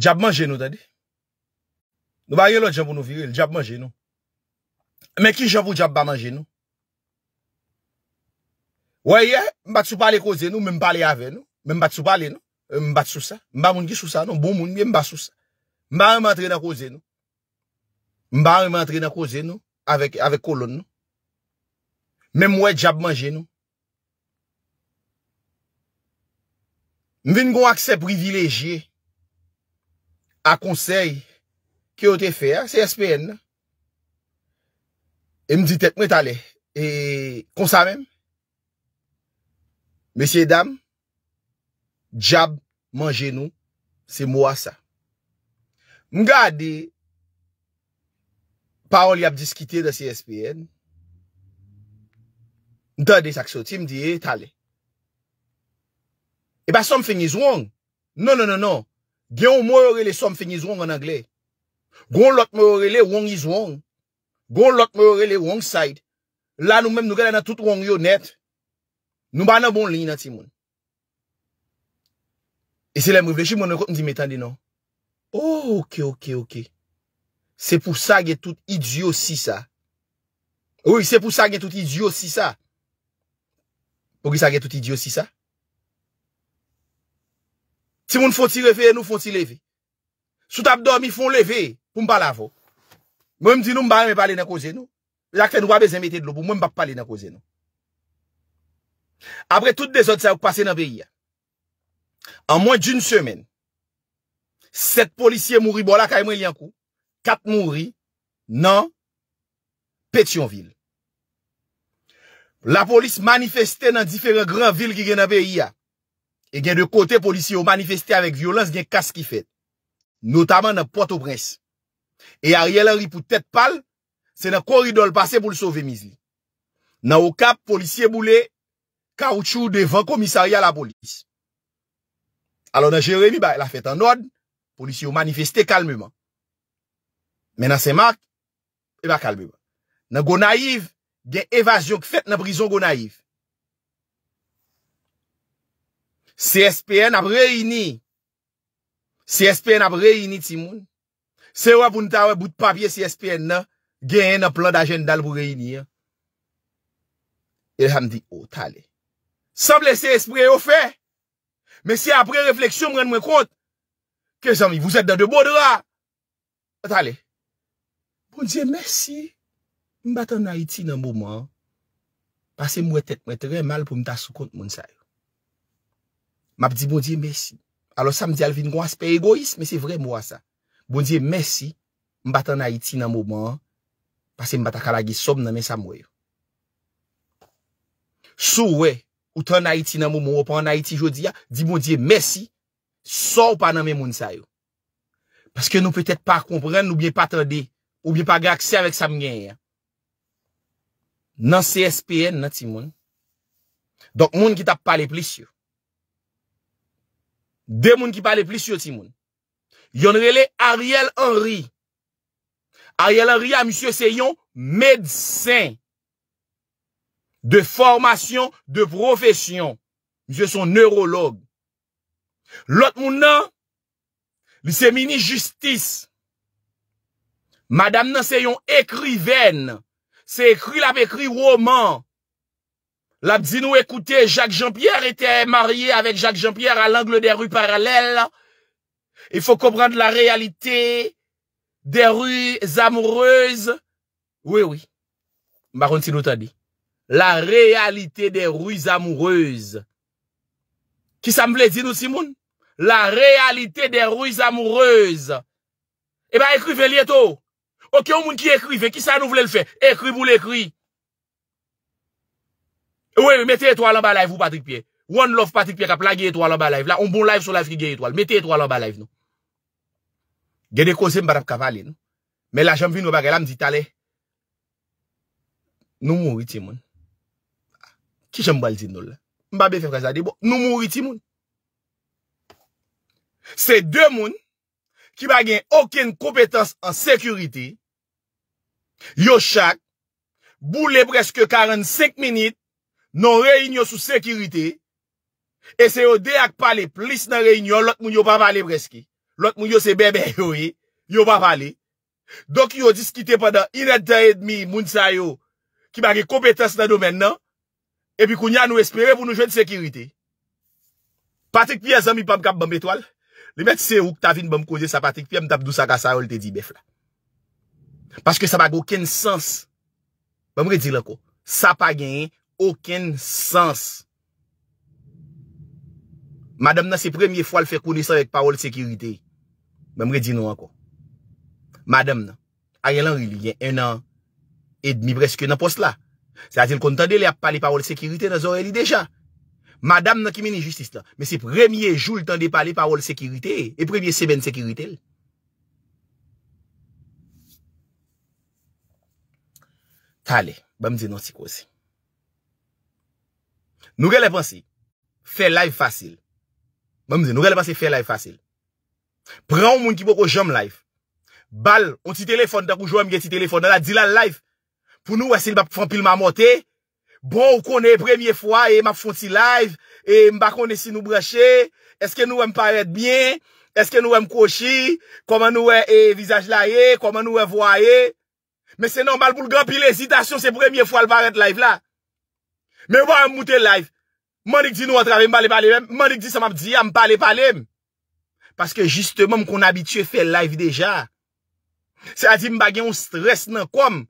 Jab manje nou ta di. Nou ba ye lo jab ou nou virel. Eh, bon jab manje nou. Mwen ki jab ou jab ba manje nou? Mwen ya mbatsou pale koze nou. Mwen pale ave nou. Mwen mbatsou pale nou. Mwen mbatsousa. Mwen mbamoun ki sousa nou. Mwen mbou moun mwen mbatsousa. Mwen ba remantre na koze nou. Mwen ba remantre na koze nou. Avek kolon nou. Mwen mwen jab manje nou. Mwen mwen akse privileje nou. akonsey ki yo te fe, CSPN, e mdi tet mwen tale, e konsa men, mesye dam, jab manje nou, se mwa sa. Mga de, paon li ap diskite de CSPN, mta de sakso ti mdi, e tale. E ba something is wrong, nonononon, non, non. Gen ou mou yorele something is wrong anagle. Gon lak mou yorele one is wrong. Gon lak mou yorele one side. La nou men nou gale nan tout rong yo net. Nou ba nan bon lini nati moun. E se lem rivele, chib moun nou konti mwen tande nan. Oh, ok, ok, ok. Se pou sa ge tout idyo si sa. Ou se pou sa ge tout idyo si sa. Ou se pou sa ge tout idyo si sa. Si moun font tirer lever, nous font tirer lever. Sous t'ab dormi font lever pour me parler vous. Moi me dit nous pas parler dans cause nous. j'ai fait nous pas besoin mettre de l'eau pour moi pas parler dans cause nous. Après toutes les autres ça passé dans pays. Hein. En moins d'une semaine. Sept policiers mouri bon là moi lien coup. Quatre mouri non Pétionville. La police manifestait dans différentes grandes villes qui étaient dans pays. Hein. E gen de kote, polisi yo manifeste avek violans gen kaskifet. Notaman nan Port-au-Bresse. E a rielan ripou tete pal, se nan koridon l'pase pou l'sovemiz li. Nan ou kap, polisiye moule, kaoutchou devan komisari a la polis. Alon nan Jérémy, la fète an od, polisi yo manifeste kalmèman. Menan Semak, e ba kalmèman. Nan Gonaïv, gen evasyon k fète nan brison Gonaïv. C-S-P-N ap reyni. C-S-P-N ap reyni ti moun. Se wapoun ta wè bout papye C-S-P-N na, genye nan plan da jen dal pou reyni ya. E El ham di, o, oh, tale. San plese espre yo fe. Mè si apre refleksyon mwen mwen kont. Ke zan mi, vous et de debo dra. O, oh, tale. Moun diye, mè si. Mbata nan iti nan mouman. Pase mwen tèt mwen tère mal pou mwen ta sou kont moun sa yon. map di bon diye mesi. Alo sa mdi alvin gwa aspe egois, me se vre mwa sa. Bon diye mesi, mbata naiti nan mouman, pase mbata kalagi som nan men sa mwen. Sou we, ou tan naiti nan mouman, ou pan naiti jodi ya, di bon diye mesi, sor pa nan men moun sayo. Paske nou petet pa kompren, nou bie pa trade, ou bie pa gakse avèk sa mwen. Nan CSPN nan ti moun, donk moun ki tap pale plis yo. De moun ki pale plis yot si moun. Yon rele Ariel Henry. Ariel Henry a monsye seyon medsen. De formasyon, de profesyon. Monsye son neurolog. Lot moun nan, lise mini justice. Madame nan seyon ekriven. Sey ekri la pekri roman. La dit nous écoutez, Jacques Jean-Pierre était marié avec Jacques Jean-Pierre à l'angle des rues parallèles. Il faut comprendre la réalité des rues amoureuses. Oui, oui. Maron si nous t'a dit. La réalité des rues amoureuses. Qui ça me nous, Simon? La réalité des rues amoureuses. Eh ben, écrivez-les Ok, au monde qui écrivez, qui ça nous voulait le faire? Écrivez-vous l'écrit. Oui, mettez étoile en bas live, vous, Patrick Pierre. One love Patrick Pierre qui a plagué étoile en bas live. Là, on bon live sur la qui étoile. Mettez étoile en bas live, non. Gede de kose mbadap kavale, nou. Mè la jambe vi nou là. la mdi talè. Qui mouri ti moun. Ki jom bal zin nou la? Mbabe fe Nous bo, nou mouri ti moun. C'est deux moun qui bagè aucune compétence en sécurité. yo chak, boule presque 45 minutes. Non reynyon sou sekirite. E se yo deyak pale plis nan reynyon, lot moun yo pa pale brezki. Lot moun yo se bebe yoye, yo pa pale. Dok yo diskite padan inatayed mi moun sa yo ki bagi kompetans nan domen nan. E pi kou nyan nou espere pou nou jwen sekirite. Patik pi azan mi pam kap bamb etwal. Li met se yo kta vin bamb kouje sa patik pi, am tap dousa kasa yo lte di bef la. Paske sa bagi ouken sens. Ba bon, mwen re di lan ko. Sa pa genye, Aken sans. Madame nan se premye fwa l fè kouni sa ek parol sekirite. Mwen mre di nou anko. Madame nan. A yon lan ril yon en an et demi brestke nan post la. Sa zil kon tande l ap pale parol sekirite nan zon ril deja. Madame nan ki meni justice la. Men se premye joul tande pale parol sekirite e premye semen sekirite l. Tale. Mwen mre di nou si kouzi. Nou gen lèpansi, fè live fasil. Mèm zè, nou gen lèpansi fè live fasil. Pran ou moun ki pou kou jom live. Bal, ou ti telefon, tak ou jom gen ti telefon, dè la di la live. Pou nou wè si l bap fampil mamote, bon ou konè premier fwa, e m ap fwonsi live, e m bakonè si nou breche, eske nou wè m paret bien, eske nou wè m kouchi, koman nou wè e vizaj la ye, koman nou wè vwa ye. Mè se nan mal boulgan pi l'esitasyon, se premier fwa l baret live la. Mwen mwen mwote live. Mwen dik di nou wot rave, mwen pale pale mwen. Mwen dik di sa mwen ap di, mwen pale pale mwen. Paske juste mwen mwen kon abitye fe live deja. Se a di mwen bagayon stres nan kom.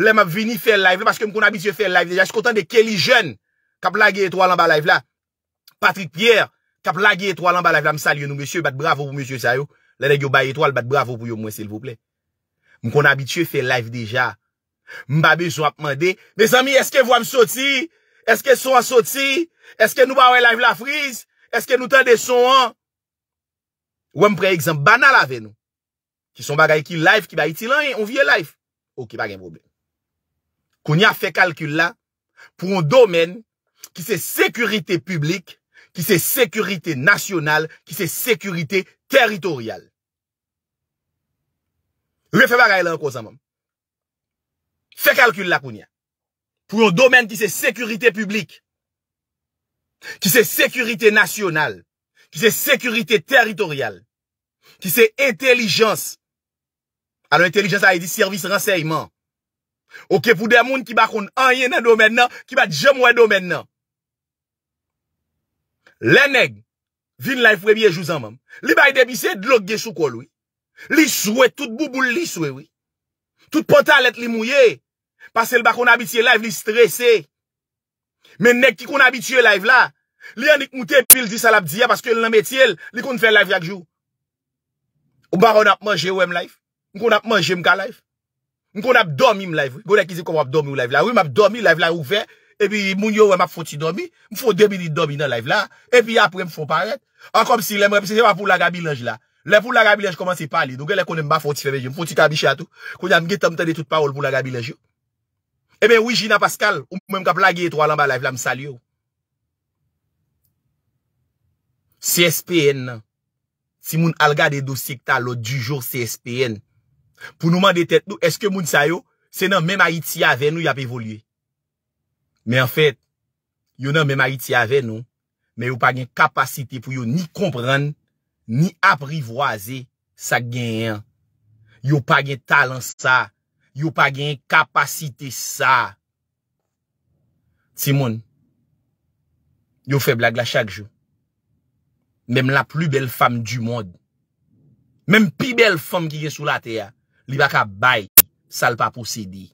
Lè mwen ap vini fe live la. Paske mwen kon abitye fe live deja. Se kontan de ke li jen. Kap lage eto alan ba live la. Patrick Pierre. Kap lage eto alan ba live la. Mwen salye nou mwen seyo. Bat bravo pou mwen seyo. Lè de yo bay eto alan bat bravo pou yo mwen seyo. Mwen kon abitye fe live deja. Mwen ba bezo ap mwen de. Desami Eske sou an soti? Eske nou ba wè live la frize? Eske nou te de sou an? Wèm pre eksem banal ave nou. Ki son bagay ki live, ki ba iti lan, yon vie life. Ou ki bagen probleme. Koun ya fe kalkul la pou an domen ki se sekurite publik, ki se sekurite nasyonal, ki se sekurite teritorial. Wèm fe bagay la an kouzaman. Fe kalkul la koun ya. pou yon domen ki se sekurite publik, ki se sekurite nasyonal, ki se sekurite teritorial, ki se entelijans, alo entelijans a yi di servis raseyman, ou ke pou de moun ki bakoun anye nan domen nan, ki ba djem wè domen nan. Le neg, vin la ifwebiye jouzan mam, li bay debise dlogge soukol wè, li souwè tout bouboul li souwè wè, tout potal et li mouye, Pasel ba kon abitye live li stresse Men nek ki kon abitye live la Li anik mouten pil di salab diye Paske li nan metye li Li kon fè live yakjou Ou baron ap manje we m live M kon ap manje m ka live M kon ap domi m live Gwene kizik kon ap domi ou live la Ou m ap domi live la ouve Epi moun yo we m ap foti domi M fò debi di domi nan live ah, la Epi apre m fò paret An kom si lem repise seman pou la gabi lanj la Le pou la gabi lanj komanse pali Nou gwen le kon m ba foti fè me jè M foti kabi chato Konya m ge tamte de tout parol pou la gabi E men wijina paskal, ou mwen mkap lage etro alamba laif la msal yo. CSPN nan. Si moun algade dosyek ta lo dujou CSPN. Pou nouman detet nou, eske moun sayo, se nan memayiti ya ven nou yap evolye. Men en fet, yo nan memayiti ya ven nou. Men yo pa gen kapasite pou yo ni kompren, ni aprivoaze sa genyen. Yo pa gen talans sa. Yow pa gen kapasite sa. Simon, yow fe blag la chak jo. Mem la plu bel fam du mod. Mem pi bel fam ki gen sou la te ya. Li baka bay, sal pa posede.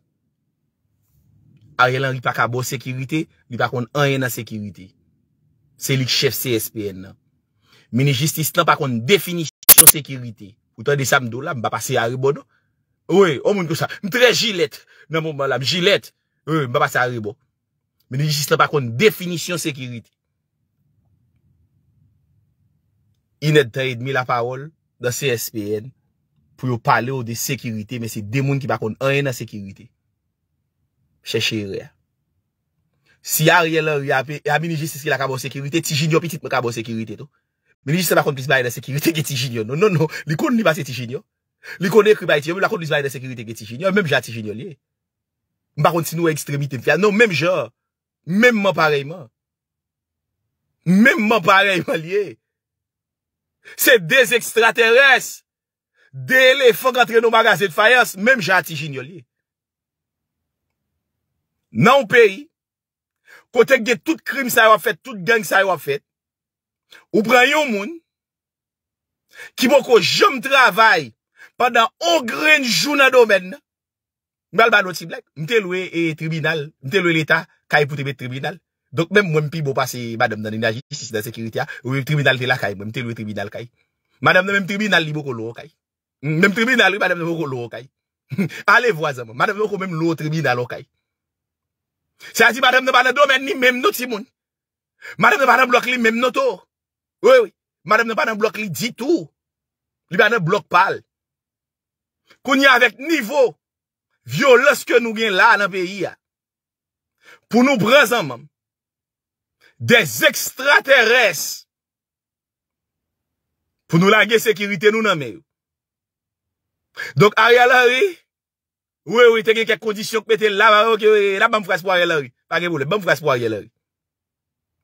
Arye lan li baka bo sekirite, li bakon anye na sekirite. Se li chef CSPN nan. Meni justice lan bakon definisyon sekirite. Ou tan de sam do la, mba pase ari bono, Oye, o moun kosa, m tre jilet, nan moun malam, jilet. Oye, m ba ba sa rebo. Meni jis la bakon definisyon sekiriti. Ined ta idmi la parol, da CSPN, pou yo pale ou de sekiriti, men se demoun ki bakon anye na sekiriti. Cheche reya. Si a rye la rye api, e a meni jis la kabon sekiriti, ti jinyo pitit me kabon sekiriti to. Meni jis la bakon pis ba anye na sekiriti, ki ti jinyo. Non, non, non, li kon li ba se ti jinyo. Li konen kribay ti yon, mi lakon li zvay de sekirite ki ti jinyon, mem jan ti jinyon liye. Mba konti nou ekstremite mfya, nou mem jan, memman pareyman. Memman pareyman liye. Se de ekstra teres, de le fok antre nou magazet fayas, mem jan ti jinyon liye. Nan ou peyi, kotek de tout krim sa yon fet, tout geng sa yon fet, pendant un grain journée dans domaine domaine Mbal ba noti vais Mte et eh, tribunal. le lwe l'état. kay pou te le tribunal. donc même moi je pas passer madame dans enerji, dans la sécurité, le ah, tribunal te la kay. Mte le tribunal kay. Madame même même tribunal li je kay. le tribunal madame nan lo kay. Madame nan même tribunal lo c'est à dire madame dans le domaine ni même notre simon Madame madame, le bloc li même noto. Oui oui. Madame dans le bloc bloc li tout Li Kounye avèk nivou vyo lòs ke nou gen la nan peyi ya. Pou nou brezèm des ekstra terès pou nou langè sekiritè nou nan mè. Donk a yalari wè wè te gen kèk kondisyon kpète la, wè wè wè, la bèm fras po a yalari. Pakem wè, bèm fras po a yalari.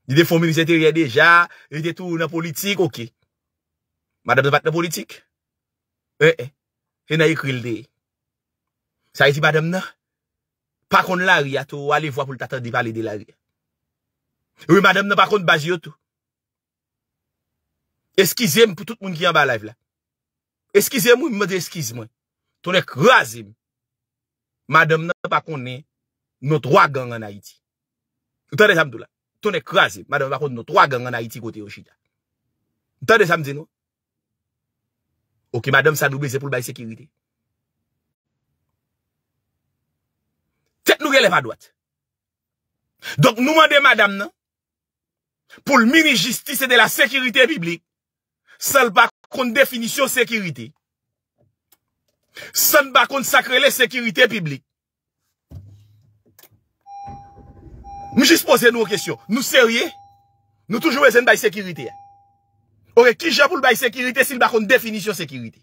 Di de fòmilisète yè deja, di de tou nan politik, ok. Ma dè bè pat nan politik? E, e. Fena yi krilde e. Sa iti badam nan? Pakon lari ato wale vwa pou l tatan divalide lari. Ouye, badam nan pakon bazi otou. Eskizem pou tout moun ki yon ba live la. Eskizem ou mwen de eskizmwen. Tone krasem. Badam nan pakon e. No 3 gang an a iti. Tone krasem. Badam nan pakon no 3 gang an a iti kote Yoshida. Tone samzen nou. Ou ki madame sa nou beze pou l bayi sekirite. Tet nou ge lev a doat. Dok nou mande madame nan, pou l mini justice de la sekirite biblik, san bakon definisyon sekirite. San bakon sakrele sekirite biblik. Mou jis pose nou o kesyon. Nou serye, nou toujwe zen bayi sekirite ya. Ok, ki je pou l bay sekirite si l bakon definisyon sekirite?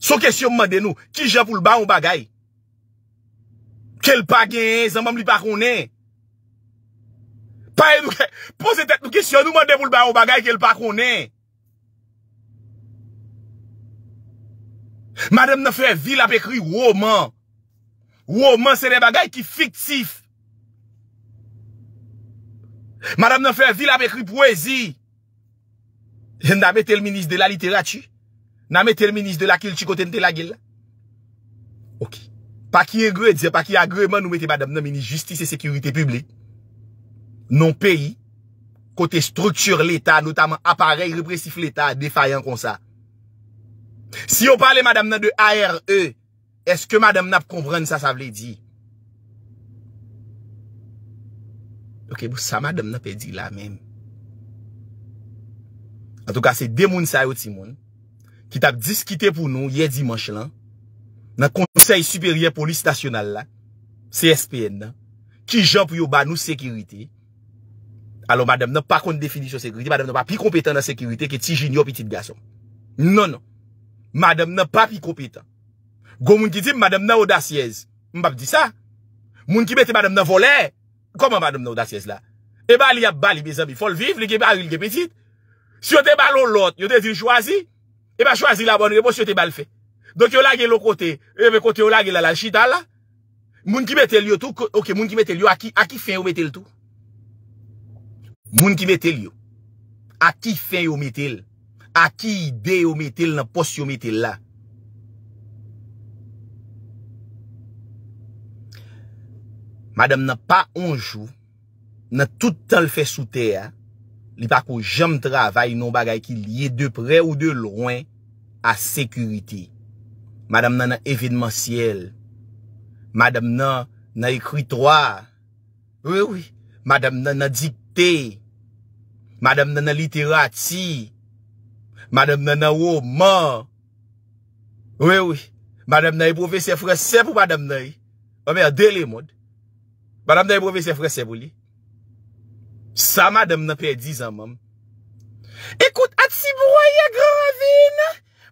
So, kesyon mwande nou, ki je pou l bay ou bagay? Kel pa gen, zan mwam li pa konen? Pa e nou, pose tet nou kesyon, nou mwande pou l bay ou bagay, kel pa konen? Madame nan fè vil ap ekri, wou man. Wou man, se l bagay ki fiksif. Madame nan fè vil ap ekri, pou ezi. Nan mette l minis de la literati, nan mette l minis de la kilti kote nte la gil. Ok, pa ki e gre, pa ki a greman nou mette madame nan minis justice et sécurité publique, non peyi kote structure l'Etat, notamen apareil repressif l'Etat, defayant kon sa. Si yo pale madame nan de A.R.E., eske madame nan pe kompren sa sa vle di? Ok, bou sa madame nan pe di la menm. an tou ka se demoun sa yo ti moun, ki tap diskite pou nou ye dimanche lan, nan konsey superyen polis stasyonal la, CSPN lan, ki jan pou yo ba nou sekirite, alo madame nan pa kont definisyon sekirite, madame nan pa pi kompetan nan sekirite, ki ti jinyo pitit gaso. Non, non, madame nan pa pi kompetan. Go moun ki di, madame nan odasyez, mbap di sa, moun ki bete madame nan vole, koman madame nan odasyez la, eba li ap bali bezan bi fol viv, li gebe aril gebetit, Si yo te balon lot, yo te zil chwazi, eba chwazi la boni, ebo si yo te bal fe. Donk yo lage lo kote, yo ve kote yo lage la lal chita la, moun ki metel yo tou, aki fen yo metel tou? Moun ki metel yo, aki fen yo metel, aki ide yo metel, nan pos yo metel la. Madame nan pa anjou, nan toutan le fe sou te ya, li pa kou jom travay nou bagay ki liye de pre ou de loin a sekurite. Madame nan evidementiyel, madame nan ekritwa, oui, oui, madame nan dikte, madame nan literati, madame nan roman, oui, oui, madame nan epove sef resep ou madame nan, ome e. a dele mod, madame nan epove sef resep ou li, Sa madem nan pe di zan moun. Ekout, at Siboua yagre ravine.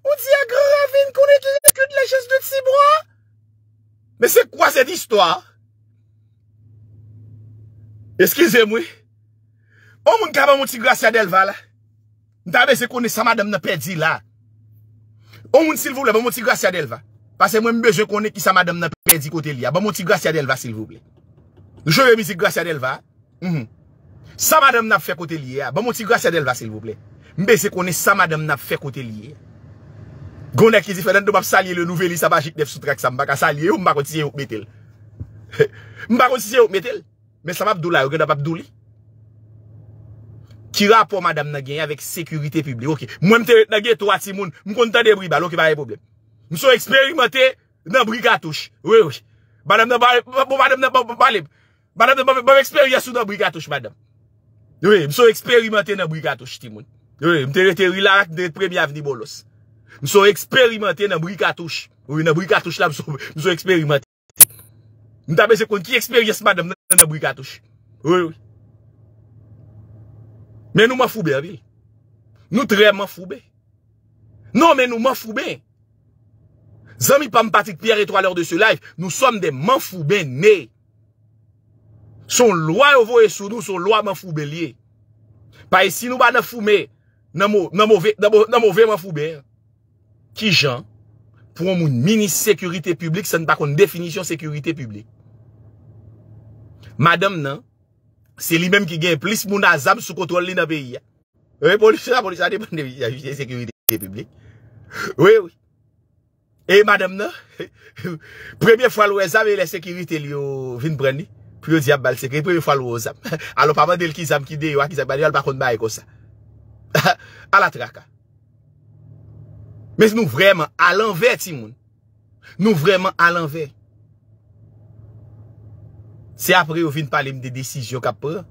Ou di yagre ravine konen ki reku de la chese de Siboua. Men se kwa zet istwa? Eskize oh, moui. Ou moun ka ba moun ti Gratia Delva la? Ntade se konen sa madem nan pe di la. Ou oh, moun sil voulè ba bon, moun ti Gratia Delva. Pase mwen mbeje konen ki sa madem nan pe di kote li ya. Ba bon, moun ti Gratia Delva sil voulè. Jowe mizi Gratia Delva. Mm-hmm. Sa madame nan fe kote liye, ba moun ti grasyad elva sil vople. Mbe se konen sa madame nan fe kote liye. Gwende ki zi fè, nan do mbap salye le nouveli sa bajik def sutrek sa mbaka salye, ou mba konti se yon mbe tel. Mba konti se yon mbe tel, men sa mbap dou la, ou gen ap ap dou li. Ki rap po madame nan gen yon avek sekurite pibli. Mwen te ret nan gen tou ati moun, mwen konta de bri bal, ou ki baye boblem. Mso eksperimente nan bri katouche. Badame nan bari, badame nan bari, badame nan bari, badame nan bari eksperimente nan bri katouche madame. Eh, m sou eksperimenten nan brika touche ti eh, moun. M tere tere larak m tere premye avni bolos. M sou eksperimenten nan brika touche. M sou eksperimenten eh, nan brika touche. M sou eksperimenten nan brika touche. M tabese kon ki eksperience madem nan brika touche. Oui, oui. Men nou man foube avi. Nou tre man foube. Non men nou man foube. Zan mi pam patik pierre etro alor de se live. Nou som de man foube ney. Son lwa yo vo e soudou, son lwa man fube liye. Pa e si nou ba nan fume, nan mou ve man fube, ki jan, pou an moun mini-sekurite publik, san pa kon definisyon sekurite publik. Madame nan, se li menm ki gen plis moun azam sou kontrol li nan beyi. E, polisya, polisya, depande bi, sekurite publik. Oui, oui. E, madame nan, premye fwa lou e zame, le sekurite li yo vin pren li. pou yo di ap bal sekre, pou yo fwa lou ozam. A lo pa mandel ki zam ki de, yo a ki zam, banyo al pa kond baye kosa. A la traka. Mes nou vreman alan ve ti moun. Nou vreman alan ve. Se apre yo vin palim de desijyon kap pre,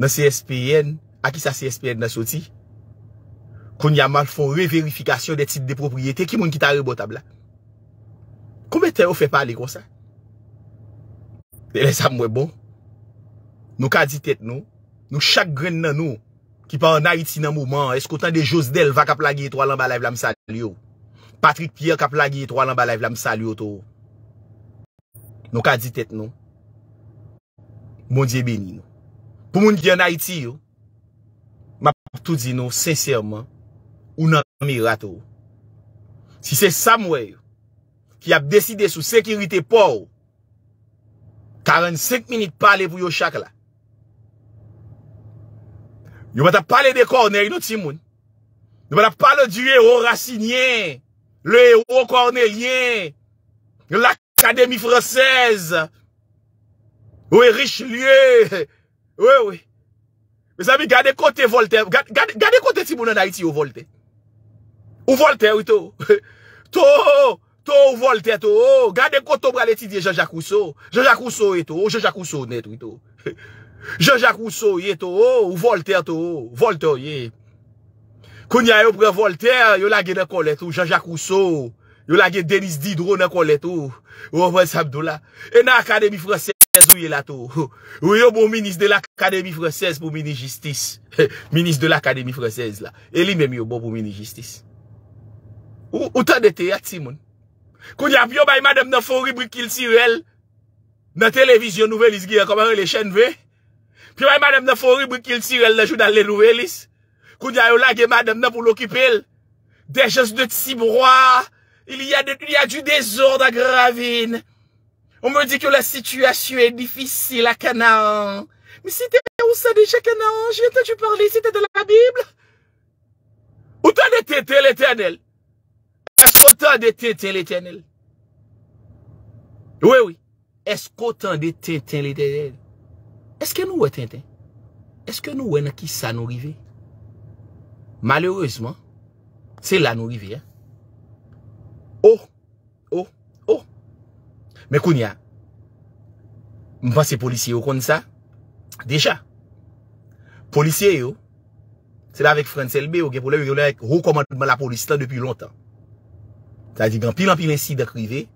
nan CSPN, a ki sa CSPN nan soti, koun yaman fwo re-verifikasyon de tit de propriyete ki moun ki ta re botab la. Koume te yo fe pali kosa? Dele sa mwen bon, nou ka di tet nou, nou chak gren nan nou ki pa anayiti nan mouman, eskotan de Jos Delva ka plage etwa lan balay vlam salyo. Patrick Pierre ka plage etwa lan balay vlam salyo tou. Nou ka di tet nou, moun diye beni nou. Pou moun diyan anayiti yo, ma pa tout di nou, sensèrman, ou nan amirato. Si se sa mwen, ki ap deside sou sekirite pou ou, 45 minit pale pou yo chak la. Yo bata pale de korner yon timoun. Yo bata pale diwe yo rasi nyen. Le yo korner nyen. Yo lakademi frases. We rich liye. We we. Me sa mi gade kote volte. Gade kote timoun anayiti yo volte. Yo volte wito. To ho ho. To ou Voltaire to ou oh, Gade koto brale ti diye Jean-Jacques Rousseau Jean-Jacques Rousseau e to ou oh, Jean-Jacques Rousseau net ou Jean-Jacques Rousseau e to oh, ou Ou Voltaire to ou Voltaire ye Kounia yo pre Voltaire Yo lage ne kole to Jean-Jacques Rousseau Yo lage Denis Diderot ne kole to Ou Ovel Sabdoula E na Akademi Fransese ou ye la to Ou yo bo Ministre de l'Akademi Fransese Bo Ministre Justice Ministre de l'Akademi Fransese la Eli mè mi yo bo bo Ministre Justice Ou ta dete ya ti moun Koun ya byo bay madam nan fowri bwikil sirel Nan televizyon nouvelis gira koman le chen ve Pyo bay madam nan fowri bwikil sirel nan jounan le nouvelis Koun ya yon lage madam nan pou l'okipel Dejans de tsi broa Il yadu dezord a gravine On me di ke la situasyon e difisil a kanaan Mi si te mè ou sa deja kanaan Jwen te tu parli si te de la bibl Ou te de te tel etenel Eskotan de ten ten le ten el? We we Eskotan de ten ten le ten el? Eske nou we ten ten? Eske nou we na ki sa nou rive? Malereusement Se la nou rive Oh Oh Me koun ya Mwen se polisye yo kon sa Deja Polisye yo Se la vek Frenzelbe yo Gepo le yo le rekomando la polisye la depi lontan Sa di gen pilan pilan si dekrive,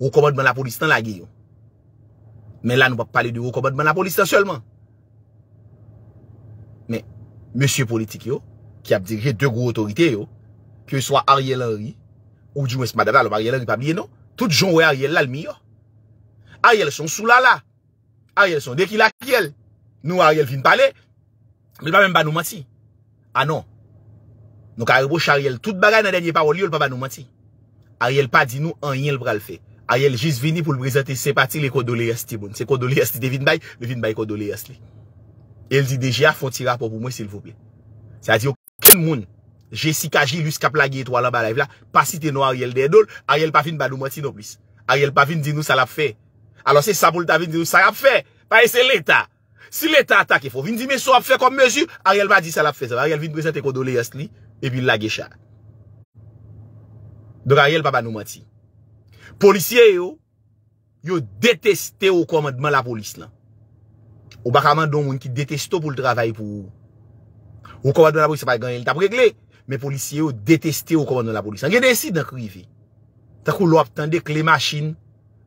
ou komadman la polistan la ge yo. Men la nou pa pale de ou komadman la polistan selman. Men, monsye politik yo, ki ap dirije dek ou otorite yo, ki ou swa Ariel Henry, ou Joues Madadal ou Ariel Henry pabliye nou, tout joun wè Ariel lal mi yo. Ariel son sou lala. Ariel son dek il akiel. Nou ah non. Ariel fin pale. Men pa men banou mati. Anon, nou kareboch Ariel tout bagay nan denye paroli yo, nou pa banou mati. Ariel pa di nou an yel pral fe Ariel jis vini pou l prezente se pati le kondole yas ti moun Se kondole yas ti de vin bay, le vin bay kondole yas li El di deja, fon ti rapo pou mwen se l vopi Sa di yo, ken moun Jessica G, lus ka plage etwa lan ba la ev la Pasite nou Ariel de edol Ariel pa vin ba nou mati non plis Ariel pa vin di nou salap fe Alo se sabol ta vin di nou salap fe Paye se l eta Si l eta atake fo, vin di me salap fe kom mezu Ariel pa di salap fe Ariel vin prezente kondole yas li E pi l lage chan Donk a yel baba nou mati. Polisye yo, yo deteste ou komadman la polis lan. Ou baka man don moun ki detesto pou l trabay pou ou. Ou komadman la polis se fay ganyel, ta pregle. Men polisye yo deteste ou komadman la polis. An genensi dan krivi. Tak ou lop tande klemashin,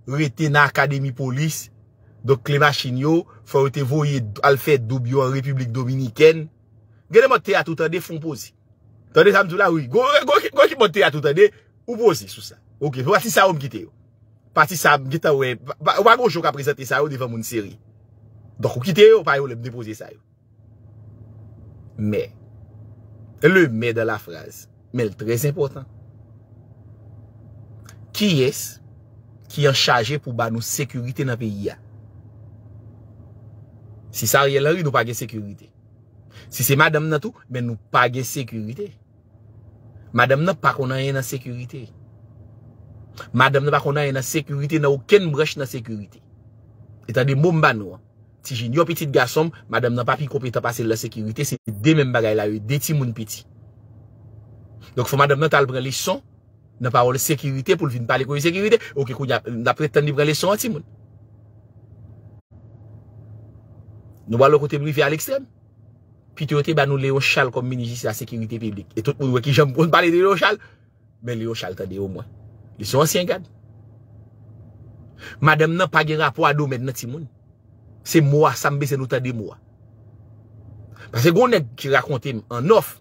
rete nan akademi polis. Donk klemashin yo, fò rete voye alfèd dubyo an republik dominiken. Genen mò teatou tande fonpozi. Tande samzou la ou. Gò ki mò teatou tande, Ou bozi sou sa. Ou ki, wati sa ou m gite yo. Wati sa ou m gita we. Wago jou ka prezente sa yo devan moun seri. Dok ou gite yo, pa yo le m depoze sa yo. Me. Le me de la fraze. Me l trez important. Ki yes, ki an chaje pou ba nou sekurite nan peyi ya. Si sa rye lanri, nou page sekurite. Si se madam nan tou, men nou page sekurite. Madame n'a pas qu'on a rien en sécurité. Madame n'a pas qu'on a rien en sécurité, n'a aucune brèche dans sécurité. Et t'as des mots mbano. Si j'ai un petit garçon, madame n'a pas pu compétent passer la sécurité, c'est des mêmes bagailles là, des petits petits. Donc, faut madame n'a pas prendre les sons, n'a pas sécurité pour venir parler de sécurité. Ok, n'a prétendu prendre les sons à petit Nous allons le côté privé à l'extrême. pi te yote ba nou leon chal kom menijis la sekiriti piblik. E tout moun wè ki jom proun pale de leon chal, men leon chal tade yo mwen. Li sou ansyen gad. Madame nan pa gen rapo a do men nan ti moun. Se moua, sambe se nou tade moua. Pase gounen ki rakonte m en off,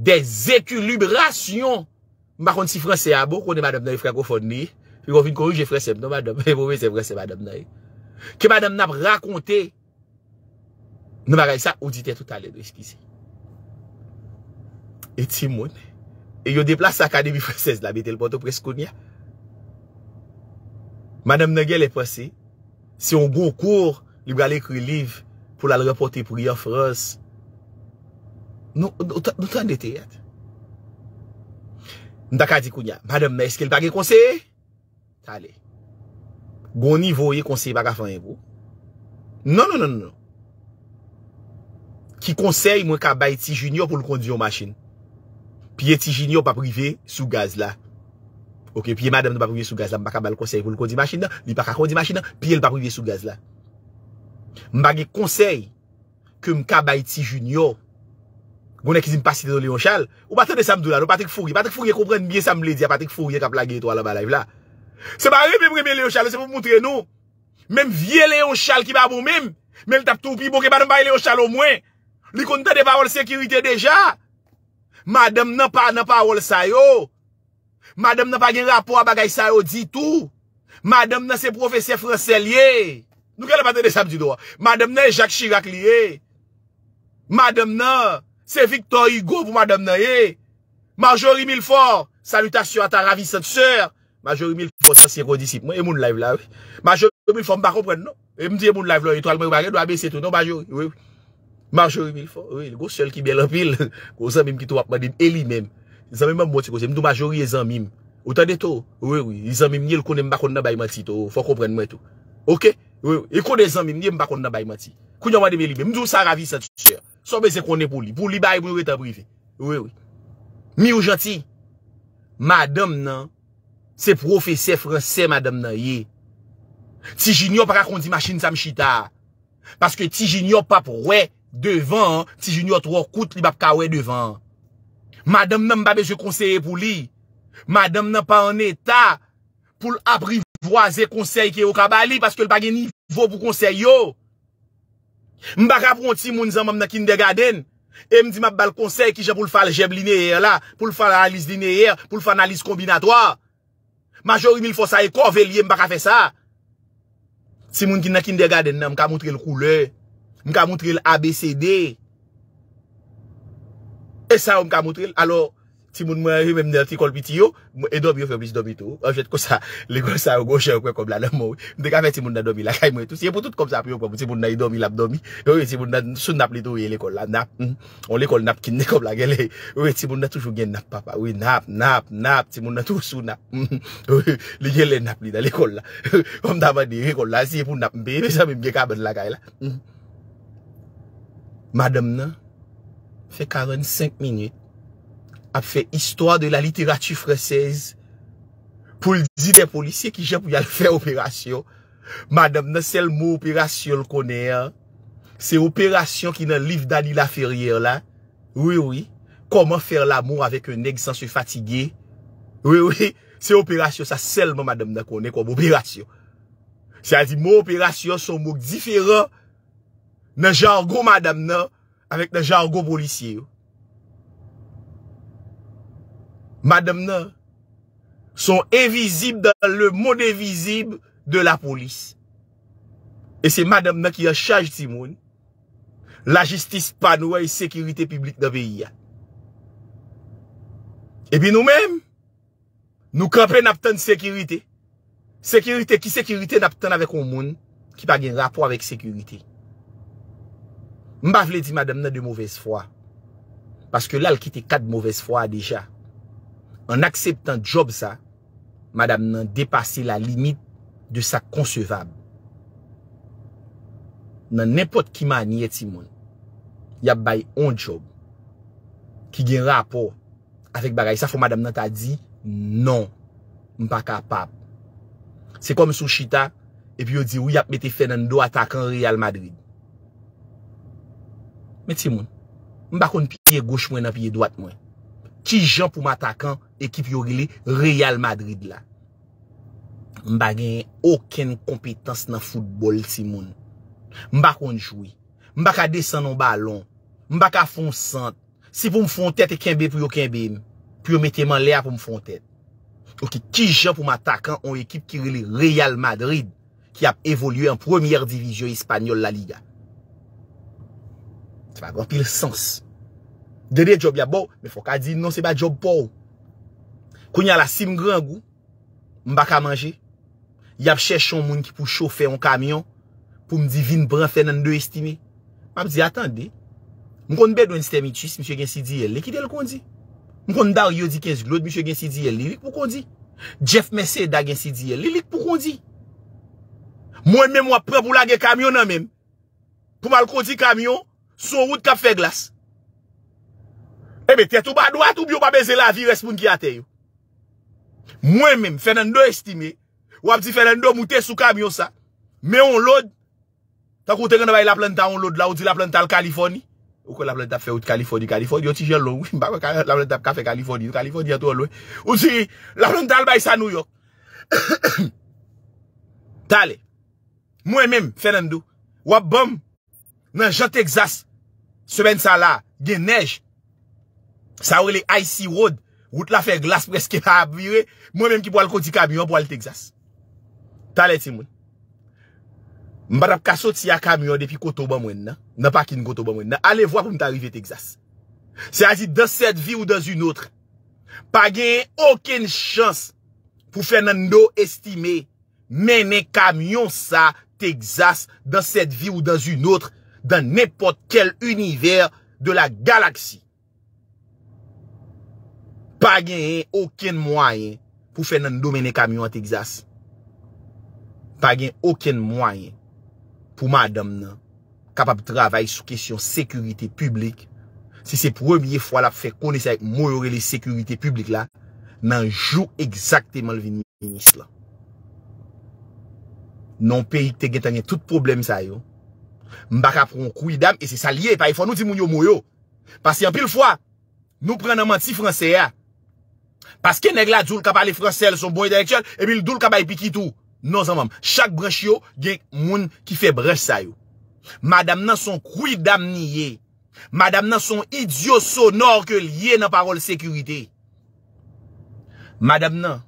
de zekulubrasyon, m bakon si franse a bo, konen madame nan yi frakofon ni, yi kon fin korou jifre sem, nan madame, yi vowe se vre se madame nan yi. Ki madame nan ap rakonte, Nou bagay sa, oujite tout ale do eskize. Et ti moun, e yo deplase akademi fransese la, bete lponto pres koun ya. Madame Noguele e posi, se yon go kour, li wale ekri liv, pou la lreporti pou yon frans, nou tan dete yad. Nou non, non, takad di koun ya, Madame, eske lpake konse? Tale. Gon nivou ye konse baga fanyen pou? Non, non, non, non, non. Ki konsey mwen ka bay ti jinyo pou l kondi yo masin. Piye ti jinyo pa prive sou gaz la. Ok, piye madem nou pa prive sou gaz la. Mwen pa ka bay l konsey pou l kondi masin la. Li pa ka kondi masin la. Piye l pa prive sou gaz la. Mwen bagye konsey ke mwen ka bay ti jinyo. Gwene ki zin pasite do leon chal. Ou batè de samdou la. Ou patèk furi. Patèk furi e kompren mwen sam ledi. Patèk furi e kaplage eto ala balay. Se ba yon mwen preme leon chal. Se pou mwontre nou. Mwen vye leon chal ki ba mwen bon m Likon te de ba wol sekirite deja. Madame nan pa nan pa wol sayo. Madame nan pa gen rapor bagay sayo di tou. Madame nan se profese franse liye. Nou ke la paten de sab di do. Madame nan e Jacques Chirac liye. Madame nan se Victor Hugo pou Madame nan ye. Majori mil for. Salutation a ta ravis sot sèr. Majori mil for sè sè kodisip. Mwen emoun live la. Majori mil for mba kompren non. Emoun di emoun live la. E to al mwen bagay do abese tout non. Majori mil for. Majori mi l fo, wè, l go sel ki bel apil Ko zanmim ki tou ap madim, eli men Zanmim an bote kose, mdou majori e zanmim Ou tade to, wè wè, zanmim nye l konen mbakon nan baymati to Fokopren mwen to Ok, wè wè, e konen zanmim nye mbakon nan baymati Kounen madim eli men, mdou sa ravi sa tusser Sobe se konen pou li, pou li baym wè wè ta brife Wè wè Mi ou jati Madame nan Se profese franse madame nan ye Ti jinyo para kondi machine sa mchita Paske ti jinyo pa pou wè devan, ti jinyot wakout li bap kawè devan. Madam nan mbabe jè konseye pou li. Madam nan pa an etat pou l'abrivoise konseye ki yo kabali paske l'bagè ni vò pou konseye yo. Mbaka pronti moun zanman mna Kindergarden e mdi mbap bal konseye ki jè pou l'fal jeb l'ineyer la, pou l'fal analise l'ineyer, pou l'fal analise kombinatoa. Majori mil fosa e kovè li, mbaka fè sa. Ti moun ki na Kindergarden nan mka moutre l'koule. Mka mwotril ABCD. E sa mka mwotril. Alo, timoun mwen reme mdel ti kolpiti yo. E dobi yo febis dobi to. Afet kosa, le gwa sa yo goshe yo kwe kobla nanmou. Mde ka fe timoun nan dobi lakay mwen to. Siye pou tout kom sa api yo kwa pou timoun nan i dobi lap dobi. Yo we timoun nan sou nap li to we le kol la nap. Hmm. On le kol nap kin de kobla gwe le. We timoun nan toujou gen nap papa. We nap, nap, nap. Timoun nan tou sou nap. Le gen le nap li da le kol la. Om dama de re kol la. Siye pou nap mbe, e se mi bie ka ben lakay la. Madame nan, fe karen 5 minit, ap fe istwa de la literatü fresez pou li di de polisye ki jè pou yal fe operasyon. Madame nan, sel mou operasyon l kone, se operasyon ki nan liv dani la feryer la. Oui, oui, koman fer l amour avek un neg san se fatigye. Oui, oui, se operasyon sa sel mou madame nan kone kwa mou operasyon. Se a di mou operasyon son mou diferant. nan jargo madame nan, avek nan jargo polisye yo. Madame nan, son evizib dan le mode evizib de la polis. E se madame nan ki a chaj di moun, la jistis panwa e sekirite piblik de biya. E bi nou men, nou krapen ap tan sekirite. Sekirite ki sekirite nap tan avek ou moun, ki pa gen rapor avek sekirite yo. Mbavle di madame nan de mouvez fwa. Paske lal kite kat mouvez fwa deja. An akseptan job sa, madame nan depase la limit de sa konsevab. Nan nepot ki man ni eti moun, yap bay on job ki gen rapor afek bagay. Sa fwa madame nan ta di, non, mpa kapap. Se kom sou chita, epi yo di, wap mette fè nan do atak an Real Madrid. Met si moun, mba kon piye goch mwen nan piye doat mwen. Ki jan pou m'atakan ekip yo gile Real Madrid la. Mba gen oken kompetans nan futbol si moun. Mba kon jouy, mba ka desen nou balon, mba ka fon sant. Si pou m'fon tet e kenbe pou yo kenbe, pou yo meteman le a pou m'fon tet. Ok, ki jan pou m'atakan ou ekip ki gile Real Madrid ki ap evolye en premier divizyon hispanyol la liga. pa gwa pil sens. Dede job ya bou, me fwa ka di, non se ba job pou. Koun yal asim gran gou, mbak a manje, yap chè chon moun ki pou chow fe yon kamyon, pou mdi vin bran fe nan de estime. Ma mdi, atande, mkonde bedwen si temi chis, msye gen si di yel, lè kide l kondi? Mkonde dar yodi kez glot, msye gen si di yel, lè lè k pou kondi? Jeff Mese da gen si di yel, lè lè k pou kondi? Mwen men mwa pre pou lage kamyon nan men, pou mal kondi kamyon, Sou wout kape fe glas. Eme, te tou bado atou bi ou pa beze la vi respon ki ate yo. Mwen men, fènen do estime, wap di fènen do moutè sou kam yo sa, me on load, tako te ganda bay la plan ta on load la, wout di la plan tal Kalifoni. Wou kon la plan ta fe wout Kalifoni, Kalifoni, wout ti jelon, wout ti la plan ta pa kafe Kalifoni, wout Kalifoni atou lwen. Wout di la plan tal bay sa New York. Tale, mwen men, fènen do, wap bom nan jotexas, semen sa la gen nej, sa wè lè Icy Road, wout la fè glas preske la abire, mwen menm ki po al koti kamyon po al Teksas. Ta lè ti mwen. Mbara pka sot si a kamyon depi koto ba mwen nan, nan pa kin koto ba mwen nan, ale vwa pou mta rive Teksas. Se a zi, dan set vi ou dan zi noutre, pa gen okin chans pou fè nan nou estime menen kamyon sa Teksas dan set vi ou dan zi noutre Dan nepot kel univer De la galaksi Pa gen yon Aken mwayen Pou fè nan domene kamyon a Texas Pa gen aken mwayen Pou madam nan Kapap travay sou kesyon Sekurite publik Se se premier fwa la fè konese Aik mwoyore le sekurite publik la Nan jou exakteman Le vini menis la Non pe yon te getan Yon tout problem sa yo Mbaka pron kouy dam E se sa liye pa ifo e nou di moun yo mou yo Pas yon pil fwa Nou pren nan manti franse ya Paske neg la djoul kapal E franselle son bon enteleksyon E bil djoul kapal e piki tou non, Chak brech yo gen moun ki fe brech sayo Madame nan son kouy dam ni ye Madame nan son idyo sonor Ke liye nan parol sekurite Madame nan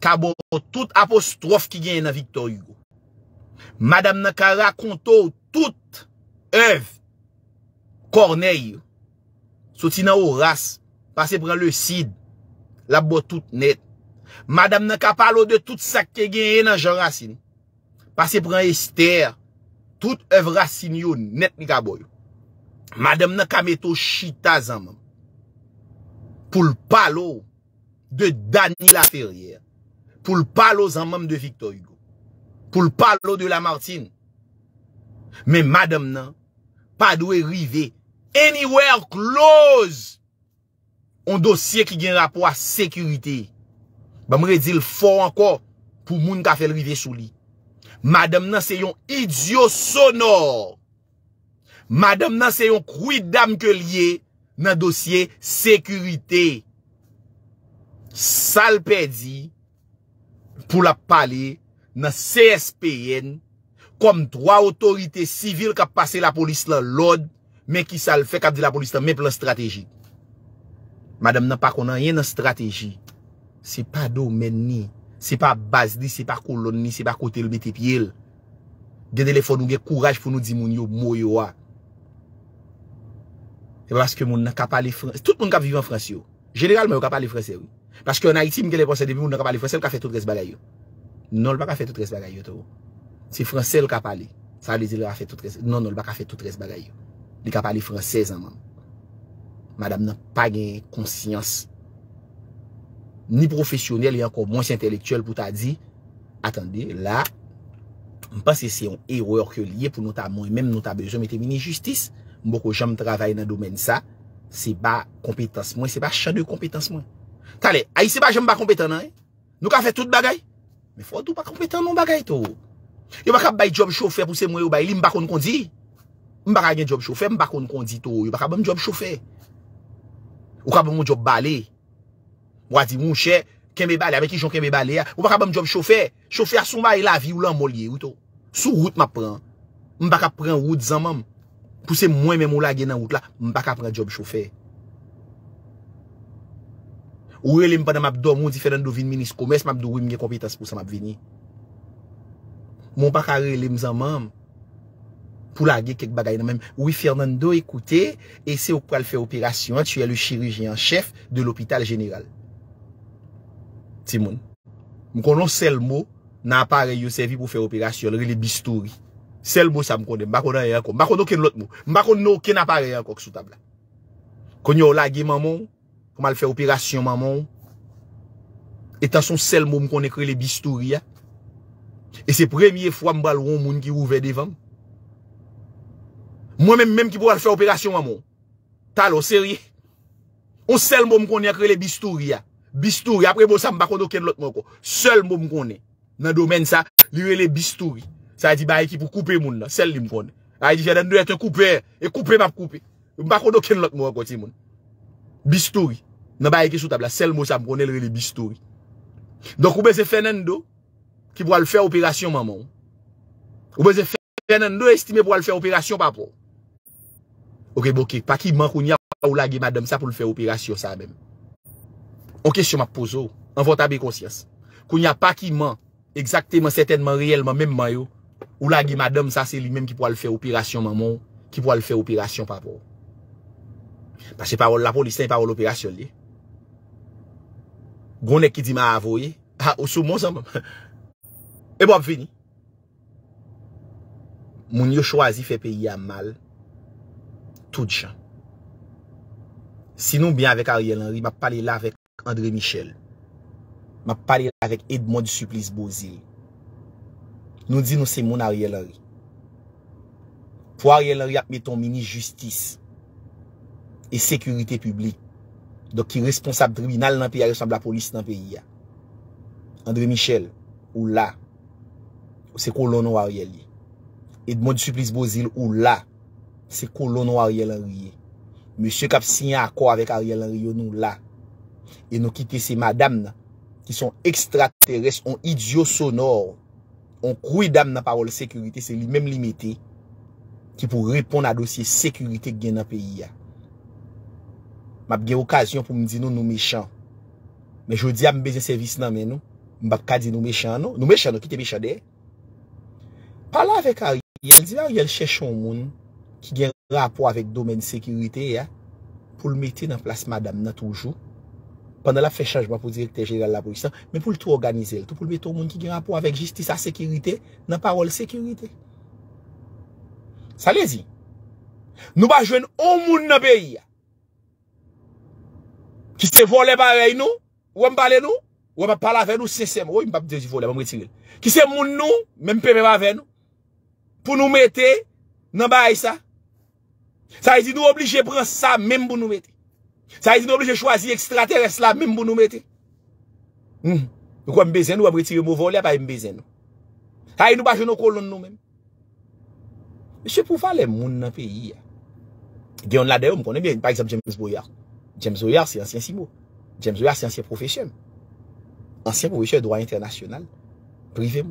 Kabo tout apostrof Ki gen nan viktor yo Madame nan ka rakonto ou Tout oeuvre Korneye Souti nan ou ras Pase pran le sid La botout net Madame nan kapalo de tout sakke gen E nan jan rasin Pase pran ester Tout oeuvre rasin yo net ni kaboy Madame nan kameto chita zanm Poul palo De Dani Laferriere Poul palo zanm de Victor Hugo Poul palo de Lamartine Men madam nan, pa dwe rive anywhere close On dosye ki gen rapo a sekurite Ba mre di l fo anko pou moun ka fel rive sou li Madam nan se yon idyo sonor Madam nan se yon koui dam ke liye nan dosye sekurite Salpe di pou la pale nan CSPN Kom 3 otorite sivil kap pase la polis la lod Men ki sal fe kap di la polis la men plen strategi Madame nan pa konan yon strategi Se pa domen ni Se pa bas di, se pa kolon ni, se pa kote l biti pi el Gen elefon nou gen kouraj pou nou di moun yo mou yo a Raskye e moun nan kap pale franse Tout moun kap vive en franse yo Generalman yo kap pale franse yo Paskye yon haitim ke le pose de moun nan kap pale franse yo Ka fe tout res bagay yo Non l pa ka fe tout res bagay yo to yo Se franse l ka pale, sa li zile a fe toutreze. Non, non, l baka fe toutreze bagay yo. Li ka pale fransez an man. Madame nan pa gen konsyans. Ni profesyonel, li ankon monsi entelektuel pou ta di. Atendi, la, m pa se se yon eror ke liye pou nou ta moun, mèm nou ta bezon, mèm te mini justice, mbo ko jom travaye nan domen sa, se ba kompetans moun, se ba chan de kompetans moun. Tale, ay se ba jom ba kompetan nan, nou ka fe tout bagay, mèm fwa dou ba kompetan nan bagay to ou. Yo baka bay job chofer pou se mwen yo bay li mbakon kondi Mbakan gen job chofer mbakon kondi to Yo baka ban job chofer Yo baka ban mwen job bale Mwa di mwen che Kenbe bale, ame ki joun kenbe bale ya Yo baka ban job chofer Chofer sou mwen lavi ou lan molye ou to Sou route ma pran Mbakan pran route zanman Pou se mwen men mwen la gen nan route la Mbakan pran job chofer Ou e li mpada mabdo mwen di fè nan dovin Minis komes mabdo wim gen kompetans pou sa mabvini Mwen pa kare lèm zanman, pou la ge kek bagay nan men. Oui, Fernando, ekoute, e se ou pral fè operasyon, tu yè le chirugien chef de l'hôpital general. Timon, mwen konon sel mò nan apare yo sèvi pou fè operasyon, re le bistouri. Sel mò sa mwen konon, mwen konon yè ankon. Mwen konon ken lòt mò, mwen konon nou ken apare yè ankon k sou tabla. Konyon la ge mamon, koman fè operasyon mamon, etan son sel mò mwen konon ekre le bistouri ya, E se premye fwa mbal woun moun ki rouve devan. Mwen men menm ki pou al fwe operasyon waman. Talon seri. On sel mbon mkonye ak rele bistouri ya. Bistouri apre mbon sa mbakon do ken lot mwen kon. Sel mbon mkonye. Nan domen sa. Le rele bistouri. Sa yi di ba eki pou koupe moun. Sel li mkon. A yi ah, di jadandou ete koupe. E koupe map koupe. Mbakon do ken lot mwen kon ti moun. Bistouri. Nan ba eki sou tabla. Sel mbon sa mkon. Le rele bistouri. Don koube se fenen do. Ki pou al fè operasyon mamon. Ou beze fè, fè nan nou estime pou al fè operasyon papou. Ok, boké, pa ki man koun ya pa ou la ge madam sa pou l fè operasyon sa men. Ok, sou ma pouzou, anvo ta be konsyans. Koun ya pa ki man, exaktèman, setèdman, reëlman, men man yo, ou la ge madam sa se li men ki pou al fè operasyon mamon, ki pou al fè operasyon papou. Pase parol la pou, lisè un parol operasyon li. Gounè ki di man avoye, ha, ah, ou sou monsan mamon. E bo ap vini. Moun yo chwazi fe pe ya mal, tout jan. Sinon byan avèk Ariel Henry, ma pale la avèk André Michel. Ma pale la avèk Edmond du Suplice Bozile. Nou di nou se moun Ariel Henry. Pou Ariel Henry akme ton mini justice e sekurite publik. Dok ki responsab tribunal nan pe ya resamb la polis nan pe ya. André Michel ou la... Se kou loun warye li. Edmou di suplis bozil ou la. Se kou loun warye lanyi. Monsye kap sinya akwa avek a ryalanyi yo nou la. E nou kike se madam nan. Ki son ekstra teres. On idyo sonor. On koui dam nan parol sekurite. Se li menm limiti. Ki pou repon nan dosye sekurite gen nan peyi ya. Mabge okasyon pou mdi nou nou mechan. Men jodi ambeze servis nan men nou. Mbapka di nou mechano. Nou mechano kike mechadey. Pala vek ari, yel di la ou yel chèchou moun ki gen rapou avèk domèn sekirite ya, pou l metè nan plas madame nan toujou. Pendan la fè chanj ba pou direk te jèlal la pou isan, men pou l tou organizè, tout pou l betou moun ki gen rapou avèk jistis a sekirite nan parol sekirite. Sa le zi? Nou ba jwen ou moun nan beya ki se vole ba rey nou, ou an bale nou, ou an pa pala ven ou sesem ou an pa dezi vole, an mwetiril. Ki se moun nou, men mpepe ba ven nou, pour nous mettre dans bail ça. Ça veut dire nous obligés prendre ça même pour nous mettre. Ça veut dire nous obligés choisir extraterrestre là même pour nous mettre. Hmm. Nous quoi besoin nous après tirer mauvais là pas baiser nous. Ça veut nous pas nos colonnes nous même. Monsieur pour faire les monde dans pays. Hein. Guillaume là on connaît bien par exemple James Boyard. James Boyard c'est ancien Simo. James Boyard c'est ancien professionnel, Ancien professeur de droit international privé.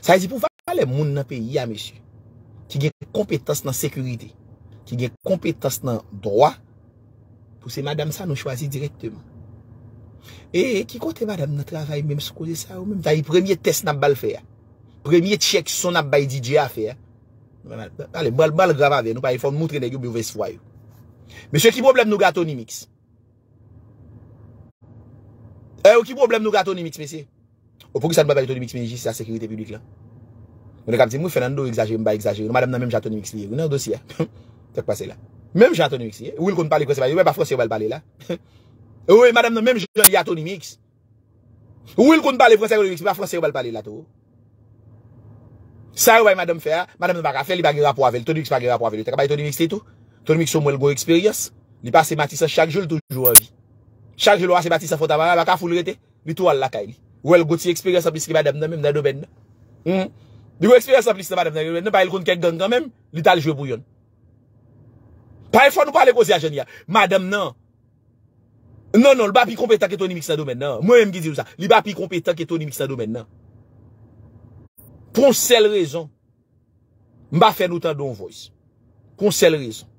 Ça veut dire pour Ale, moun nan peyi ya, mesyu, ki ge kompetans nan sekurite, ki ge kompetans nan doa, pou se madame sa nou chwazi direkteman. E, ki kote madame nan travay mèm sou kouze sa ou mèm? Da yi premye test nan bal fe ya. Premye tchek son nan bay DJ ya fe ya. Ale, bal, bal, gravan ve, nou pa yi fon moutre negyo mouves fwayo. Mesyu, ki problem nou gato ni miks? E, eh, ou oh, ki problem nou gato ni miks, mese? Ou oh, pou ki sa nou gato ni miks, mese, si sa sekurite publik lan? Mwen e kapte mwen fè nan nou exajer mwen ba exajer. Nou madame nan mèm jan Tony Mix liye. Mwen nan dosya. Tak pa se la. Mèm jan Tony Mix liye. Ou wèl kon pali kwa se pali. Ou wèl pa frosye wèl pali la. Ou wèl madame nan mèm jan Tony Mix. Ou wèl kon pali kwa se pali. Ou wèl pa frosye wèl pali la to. Sa wèl bay madame fè. Madame nan baka fè li bagi rapo avèl. Tony Mix bagi rapo avèl. Tak pa se Tony Mix liye to. Tony Mix ou mwen wèl go experience. Li pa se Matisse chak joul toujou av Diko eksperyans ap liste madame nan, nan pa el kon kek gangan men, li tal jwe pou yon. Parel fwa nou pa ale kose a jenya, madame nan, nan nan, li ba pi kompetan ke ton imik sa domen nan, mwen em ki di nou sa, li ba pi kompetan ke ton imik sa domen nan. Pon sel rezon, mba fe nou ta don voice. Pon sel rezon.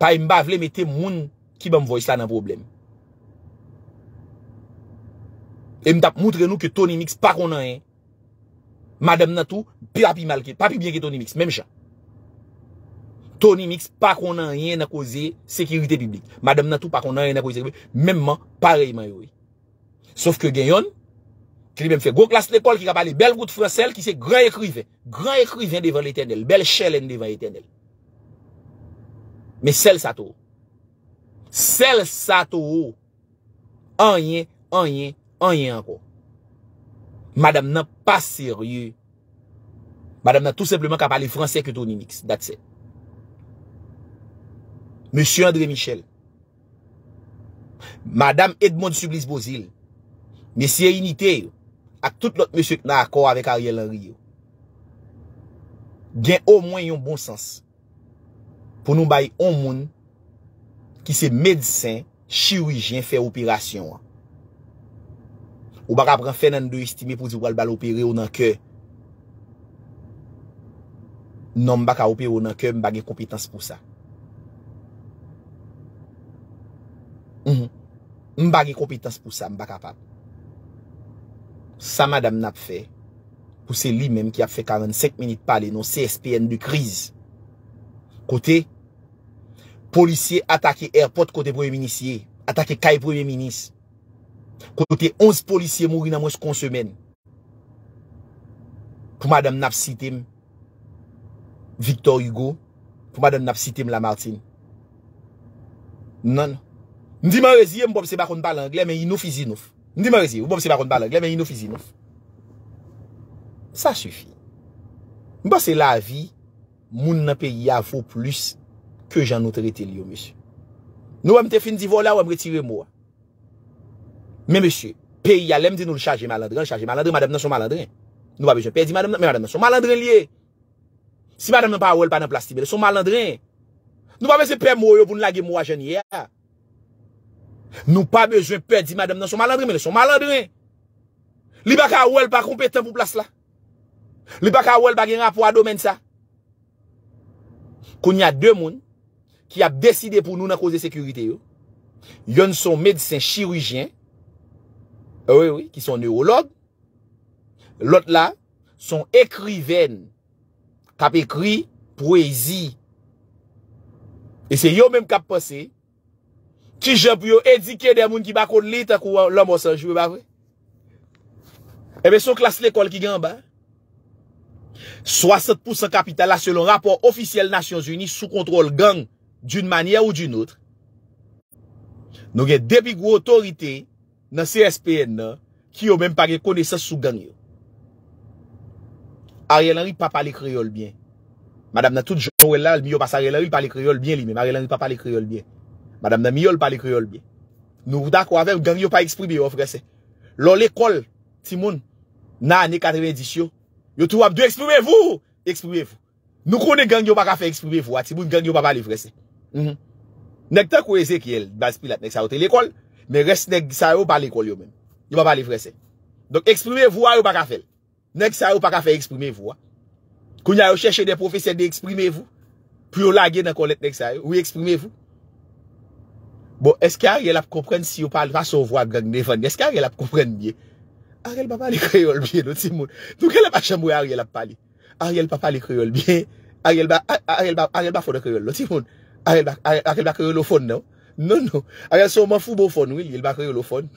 Pa e mba vle metem moun ki ban voice la nan problem. E mta moutre nou ke ton imik pa kon nan en, eh. Madame Nathou, papi malke, papi bienke Tony Mix, mem chan. Tony Mix, pa konan yin a koze sekirite publik. Madame Nathou, pa konan yin a koze sekirite publik. Memman, pareyman yori. Sof ke gen yon, ki li bem fe, gwo klas l'ekol ki ka pale bel gout frasel, ki se gran ekriven, gran ekriven devan l'eternel, bel chelen devan l'eternel. Me sel sa tou. Sel sa tou. An yin, an yin, an yin an kon. madame nan pa seryou, madame nan tout sepleman kap a li fransek eto ni niks, datse. Monsi André Michel, madame Edmond Sublis Bozil, mesye inite, ak tout lot monsi wèk nan akor avèk Ariel Henry, gen o mwen yon bon sens pou nou bayi o moun ki se medisen chirijen fè operasyon an. Ou baka pran fè nan do estime pou zivwal bal opere ou nan kè. Non m baka opere ou nan kè, m bagè kompitans pou sa. M mhm. bagè kompitans pou sa, m baka pa. Sa madame nap fè. Pou se li menm ki ap fè 45 minit pale nou CSPN du kriz. Kote. Polisye atake airport kote premier minisye. Atake kay premier minisye. Kote 11 polisye mouri nan mwes kon semen Pou madan nap sitem Victor Hugo Pou madan nap sitem Lamartine Nan non. Ndi ma rezi, mbob se bakon balan Glemen inofi zinof Ndi ma rezi, mbob se bakon balan Glemen inofi zinof Sa sufi Mbose la vi Moun nan pe yavo plus Ke jan noterite liyo mwes Nou wèm te fin di vola wèm retire mwa Men monsye, pe yalem di nou l chaje malandren, l chaje malandren, madame nan son malandren. Nou pa bejwen pe di madame nan, men madame nan son malandren liye. Si madame nan pa wèl pa nan plastime, le son malandren. Nou pa bejwen pe mwoyo pou nou lage mwajen yè. Nou pa bejwen pe di madame nan son malandren, men le son malandren. Li baka wèl pa kompeten pou plast la. Li baka wèl pa gen rapou a domen sa. Kon y a demoun ki ap deside pou nou nan kose sekurite yo. Yon son medisen chirujyen. wè euh, wè wè, ki son neurolog, lot la, son ekriven, kap ekri, poezi. E se yo menm kap pase, ki jop yo edike de moun ki bako lita kou wè, lòm wò san, jwè wè wè. E bè son klas l'ekol ki gen wè. 60% kapital la selon rapport officiel Nasyons Unis sou kontrol gen d'un manye ou d'un outre. Nou gen depi gwo otoritey, nan CSPN nan, ki yo men page kone sa sou gang yo. Arie lanri pa pali kriol bien. Madame nan tout jowel la, al mi yo pas arie lanri pali kriol bien li men. Arie lanri pa pali kriol bien. Madame nan mi yo pali kriol bien. Nou vouta kwa ver, gang yo pa eksprime yo ofrese. Lò l'ekol, timoun, nan ane kadre edisyon, yo tou wap de eksprime vou, eksprime vou. Nou kone gang yo pa ka fe eksprime vou, ati moun gang yo pa pali ofrese. Mhm. Nek ta kweze ki el, baspilat, nek sa wote l'ekol, Men res neg sa yo pali kol yo men. Yo pa pali vre sen. Donk eksprime vwa yo pa ka fel. Neg sa yo pa ka fel eksprime vwa. Koun ya yo cheshe de profese de eksprime vwa. Pyo la gen nan kolet neg sa yo. Ou eksprime vwa. Bon, eske a riel ap kompren si yo pali va so vwa gang nevan. Eske a riel ap kompren miye. A riel pa pali kreyol miye nou ti moun. Tou kele pa chanmou a riel ap pali. A riel pa pali kreyol miye. A riel pa fonde kreyol nou ti moun. A riel pa kreyol nou fonde nou. Non, non. A riel son man fubofon, wili. El ba kreolofon.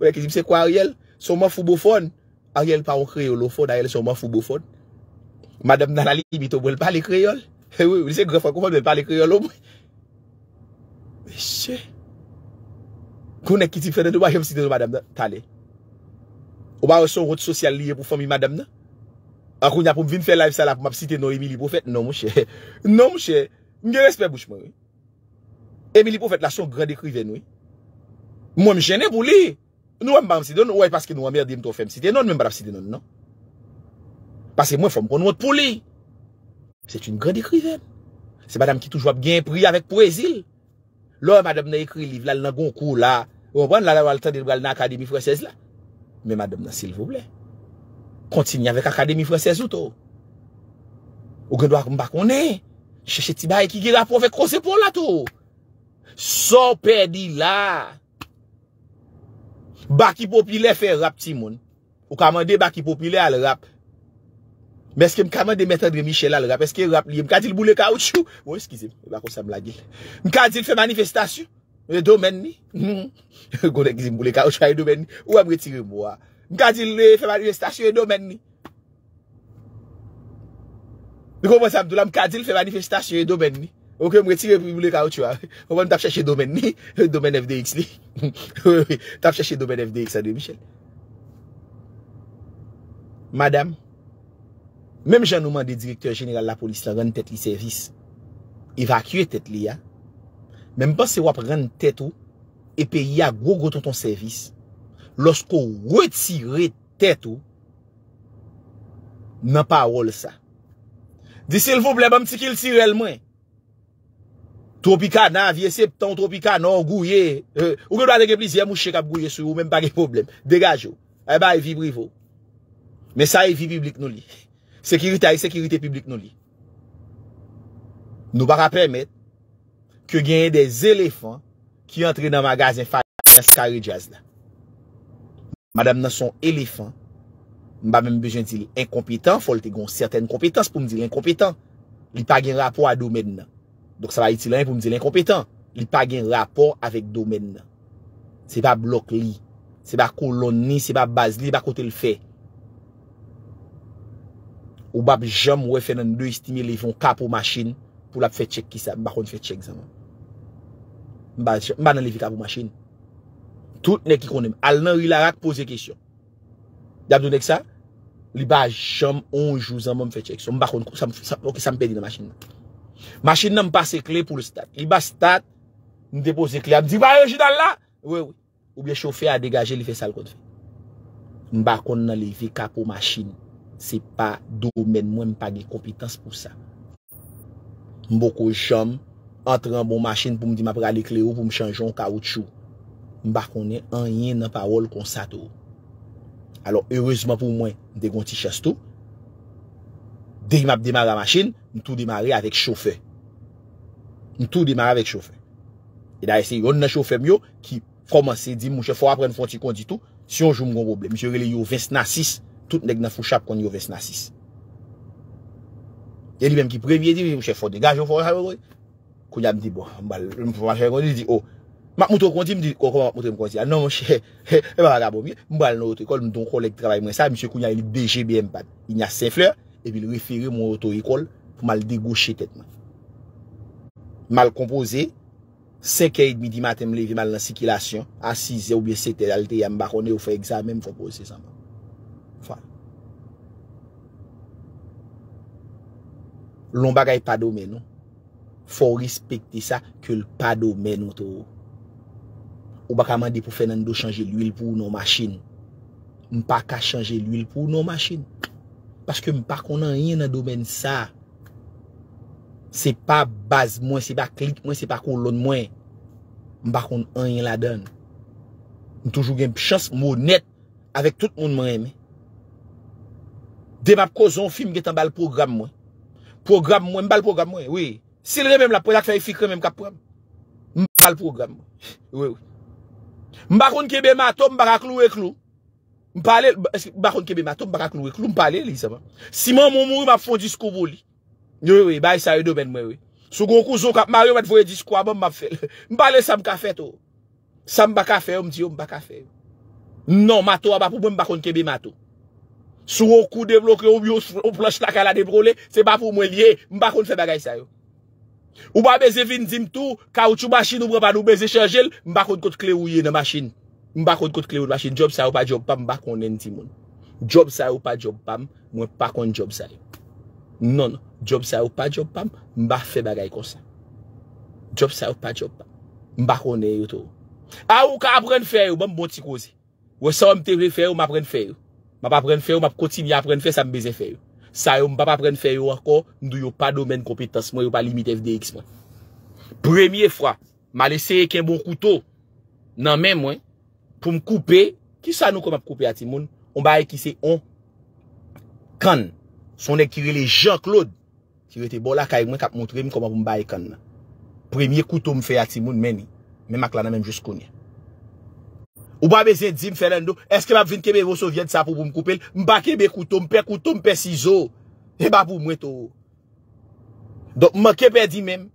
Kou ne kitip se kwa a riel? Son man fubofon? A riel pa an kreolofon, a riel son man fubofon. Madame nan alibi to, bo el pale kreol. He eh wou, wili se grefo akou fande, pale kreol om. Eche. Kou ne kitip fende, do ba yon siten zo madame nan? Tane. Ou ba yon son rot sosyal liye pou fami madame nan? Akou ah, nya pou m vin fè la e salap, m ap site no emili pou fèt? Non, mouche. Non, mouche. Non, m gen respè bouchman, wili. Emili pou fèt la son grad ekriven wè. Mwen jenè pou lè. Nou wè mba msidon, wè paske nou wè merdi mtou fèm sitenon, mwen mba msidon non. Pase mwen fòm konwot pou lè. Sèt un grad ekriven. Sè badam ki toujwa mgen priy avèk poezil. Lò madame nan ekri liv lal nan gonkou la. Wè mwen wè nan akademi fwesez la. Men madame nan sil vwoblè. Kontinye avèk akademi fwesez ou to. Ou gen do ak mbak mwenè. Cheche ti bay ki gir apò vek kosepon la to. So pedi la Bakipopile fe rap ti mon Ou kamande bakipopile al rap Meske mkame de metadre michel al rap Eske rap liye mkajil boule kouchou Mkajil fe manifestasyon E do men ni Mkajil fe manifestasyon e do men ni Mkajil fe manifestasyon e do men ni Ok, mre tire pou mle kaw chwa. Mwen tap chache domen ni, domen FDX li. Tap chache domen FDX a de Michel. Madame, menm janouman de direktor general la polis la ren tet li servis, evakue tet li ya, menm pan se wap ren tet ou, e pe ya gogo ton ton servis, losko wè tire tet ou, nan pa wòl sa. Di se l vò blè bèm ti ki l tire l mwen, Tropika nan, viye septan, tropika nan, gouye, euh, ou kèdwa deke plizye, mouchè kap gouye sou, ou mèm bagè problem, degaj yo. Eba, e vi brivo. Mè sa e vi publik nou li. Sekirita e sekirite publik nou li. Nou baka pèmèt kè genye de zéléfan ki entre nan magazin fagas yon skari jazz la. Madame nan son éléfan, mba mèm bejèn di li enkompetan, folte gon certaine kompetans pou mdi li enkompetan. Li pa gen rapo adou mèd nan. Dok sa va iti lan pou mize l'inkompetant. Li pa gen rapor avek domen nan. Se ba blok li. Se ba koloni, se ba baz li, ba kote l fe. Ou ba jom we fe nan de estime li vyon kapo masin pou la fe tchek ki sa. Mba kon fwe tchek zan nan. Mba nan li vyon kapo masin. Tout nek ikonem. Al nan wila rak pose kisyon. Dab do nek sa, li ba jom onjou zan man fwe tchek. Mba kon, ok sa m pedi nan masin nan. Mache nan m pase kle pou le stat I ba stat, m depose kle A m di ba yo jidalla Ou bie chofe a degaje li fe sal kote M bakon nan li ve ka pou mache Se pa dou men mwen m page kompitans pou sa M boko jom Entre an bon mache pou m di ma prale kle ou Pou m chanjon kawout chou M bakon nen an yen nan parol kon sa tou Alo heurezman pou mwen Degon ti chastou Dey bon, oh. oh, ah, non, m ap demare a machin, m tou demare avèk choufe. M tou demare avèk choufe. E da ese yon nan choufe myo ki komanse di m mouche fò apren fònti konti tou. Siyon joun m kon boble. M sè yon yon vès nan sis. Tout nèk nan fouchap kon yon vès nan sis. E li mèm ki prevye di m m mouche fònti degaj yon fònti konti tou. Kounya m di bon. M bal m pou fònti konti di. O, m ak mouton konti m di. Kon kon ak mouton m konti. Anon m mouche. E bal m anaboum yon. M bal nou te kol m don epil referi moun otorikol pou mal degouche tetman mal kompoze se kèyid mi di maten mlevi mal nan sikilasyon asize ou biye setel alte yam bakone ou fè examen mw kompoze loun bagay padou menon fò rispekti sa kèl padou menon to ou baka mandi pou fè nan do chanje l'uil pou nou machin mpa ka chanje l'uil pou nou machin Paske m pa kon nan yon nan domen sa, se pa baz mwen, se pa klik mwen, se pa kon lon mwen, m pa kon an yon la don. M toujou gen pichas mounet avek tout moun mwen eme. Dem ap kozon film getan bal program mwen. Program mwen, m bal program mwen, wè. Se le mèm la podak fay fikren mèm kapwèm. M bal program mwen, wè wè. M pa kon kebe mato m baka klou e klou. Mpale, bakon kebe mato, mpaka konwe, klou mpale li zama. Si man moun moun yon ap fon diskou bou li. Nyo yoy, bayi sa yon domen mwen yoy. Sou goun kou zon kap, maryon mwen vwoye diskou abon mpap fel. Mpale sam kafe to. Oh. Sam baka fe, oh, mdi yon oh, baka fe. Non, mato ap ap pou mwen bakon kebe mato. Sou goun kou devlok yon yon plosh lak ala devrole, se bap pou mwen liye, mpaka konfe bagay sa yon. Ou ba beze vin zim tou, ka ou chou masin ou breman ou beze chanjel, mpaka kon kote kle ou ye nan masin. Mba kon kote klevoun washi, job sa yo pa job pam, mba kon nen ti moun. Job sa yo pa job pam, mwen pa kon job sa yo. Non, job sa yo pa job pam, mba fe bagay konsa. Job sa yo pa job pam, mba kon nen yo tou. A ou ka apren feyo, mba mboti kouzi. Ou sa ou mtepe feyo, mba apren feyo. Mba apren feyo, mba pkoti mi apren feyo, sa mbeze feyo. Sa yo mba apren feyo wako, nou yo pa domen kompetans mwen, yo pa limit FDX mwen. Premye fwa, mba leseye ken bon koutou. Nan men mwen. pou m koupè, ki sa nou kom ap koupè ati moun, m baye ki se on, kan, son ek kirele Jean Claude, kirete bol akay mwen kap montre mi kom ap m baye kan, premye koutou m fè ati moun meni, men mak lana men jous konye, ou ba be zè di m fè lèndou, eske m ap vin kebe roso vyen sa pou m koupè lè, m ba kebe koutou m pe koutou m pe sizou, e ba pou m wetou, do m a kebe di men,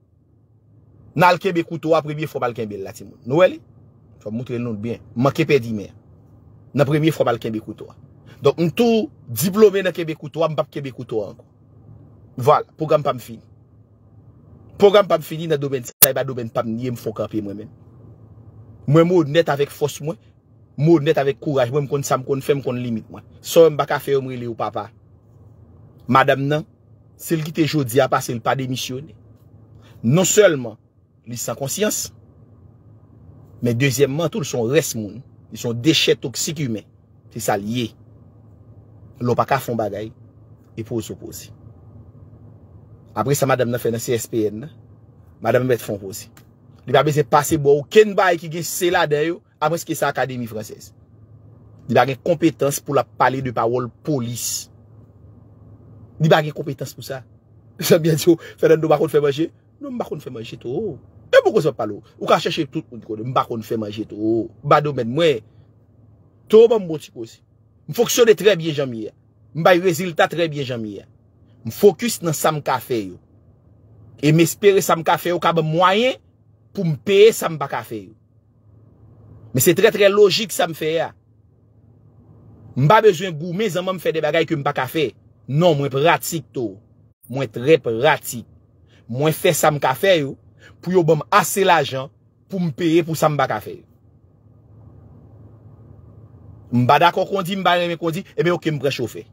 nan kebe koutou ap premye fòm alken bel ati moun, nou wele, Mwen kepe di men Nan premye fomal kebe koutwa Donk m tou diplome nan kebe koutwa M pap kebe koutwa Val, program pa m fini Program pa m fini nan domen Sa e ba domen pa m niye m fokan pe mwen men Mwen moun net avek fos mwen Moun net avek kouraj Mwen m kon sa m kon fe m kon limit mwen So m baka fe omri le ou papa Madame nan, sel ki te jodi a pasel Pa demisyone Non selman, li san konsyans Men, dezyemman, tout son res moun. Son dechet toksik ymen. Se salye. Lopaka fon bagay. E pou sou posi. Apre sa madame nan fè nan CSPN. Madame mèt fon posi. Di ba beze pase bo ou ken baye ki ge seladeyo. Apre se ke sa akademi fransese. Di ba gen kompetans pou la pale de pawol polis. Di ba gen kompetans pou sa. San byen di ou fè nan nou bakoun fè manje. Nou mbakoun fè manje tou ou. Ou ka chache tout pou di kone Mba kon fè manje to Mba domen mwen Mwen foksyone tre bie jami ya Mwen foksyone tre bie jami ya Mwen fokus nan sa mka fè yo E mespere sa mka fè yo Kaba mwayen pou mpeye sa mpa ka fè yo Mwen fè sa mka non, fè yo Mwen fè sa mka fè yo Mwen fè sa mka fè yo Mwen fè sa mka fè yo Mwen fè sa mka fè yo pou yo bom ase l ajan pou m peye pou sa m baka fe. M bada kon kon di, m bade m kon di, ebe yo ke m pre chofe.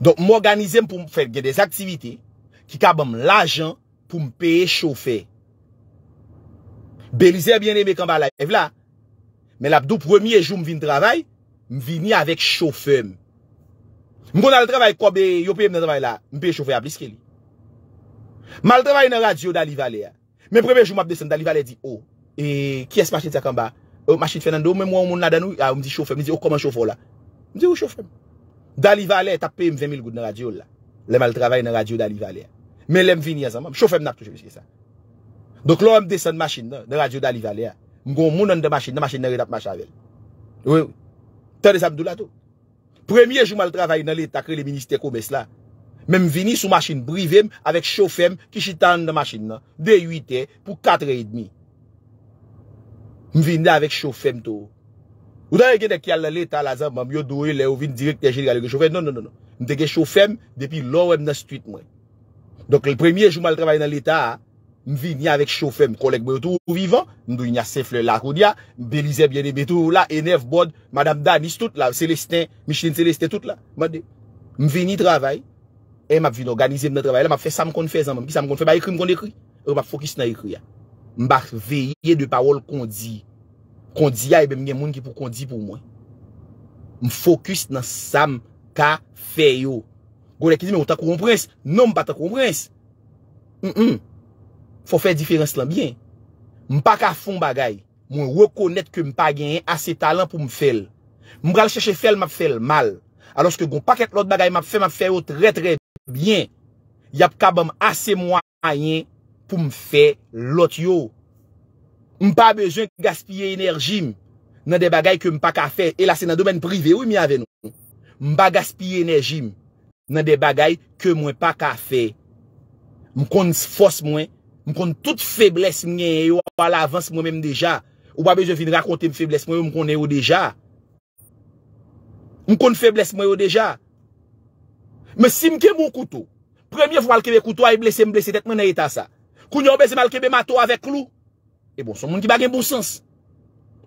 Donk m organizem pou m fe gye des aktivite ki ka bom l ajan pou m peye chofe. Belize a bien ebe kon ba la ev la, men la dou premye jou m vini travay, m vini avek chofe m. M kon al travay kwa be yo peye m de travay la, m peye chofe a blis ke li. Mal travaye nan radyo dali vale a Men preme jou m ap desen dali vale a di O, e kyes masjid sa kamba O masjid fè nan do, men mwen moun nan dan ou A ou m di choufèm, m di o koman choufèm M di ou choufèm Dali vale a tap pèm 20.000 gout nan radyo la Le mal travaye nan radyo dali vale a Men lem vini a zanman, choufèm nap touche wiskè sa Dok lò m desen masjid nan, nan radyo dali vale a M goun moun nan de masjid, nan masjid nan redap machavel Ou, tè desa mdou la to Premye jou mal travaye nan le takre le ministè ko mes la Men mwen vini sou masin brivem avèk choufèm ki chitan nan masin nan. De 8è e pou 4è et demi. Mwen vini avèk choufèm tou. Ou da yon gen de kyal lè lè ta la zan, mwen mwen yo doye lè ou vin direk te gen yon choufèm. Non, non, non. non. Mwen te gen choufèm depi lò wèm nan stuit mwen. Donk lè premier jou mal travay nan lè ta, mwen vini avèk choufèm. Kolek mwen yotou ou vivan, mwen doun yon yaseflè lakoun ya. Mwen belize biene betou ou la, enev bod, madame Danis tout la, Celestin, Micheline Celestin tout la. E eh, m ap vin organize m nan travaye la, m ap fè sam kon fè zan m, m ki sam kon fè, m ap fòkis nan ekri ya. M bak veye de parol kon di, kon di ya e bem gen moun ki pou kon di pou mwen. M fòkis nan sam ka fè yo. Gwè lè ki di m, m ou tako komprens? Non m pa tako komprens. M fò fè diferens lan bien. M pa ka fon bagay, m wè rekonèt ke m pa genye ase talan pou m fèl. M m gale chèche fèl, m ap fèl mal. aloske goun pa ket lout bagay m ap fe, m ap fe yo tre tre bien, yap kabam ase mwa ayen pou m fe lout yo. M pa bezoen ki gaspye enerjim nan de bagay ke m pa ka fe, e la se nan domen prive, ou mi ave nou? M pa gaspye enerjim nan de bagay ke mwen pa ka fe. M kon fos mwen, m kon tout febles mwen yo, wala avans mwen mwen deja, ou pa bezoen vin rakonte m febles mwen yo, m kon yo deja. M kon febles mwen yo deja. Me sim kem ou koutou. Premye fwa alkebe koutou, ay blese m blese tet men e ita sa. Koun yo bezem alkebe mato avek lou. E bon, son moun ki bagen bon sens.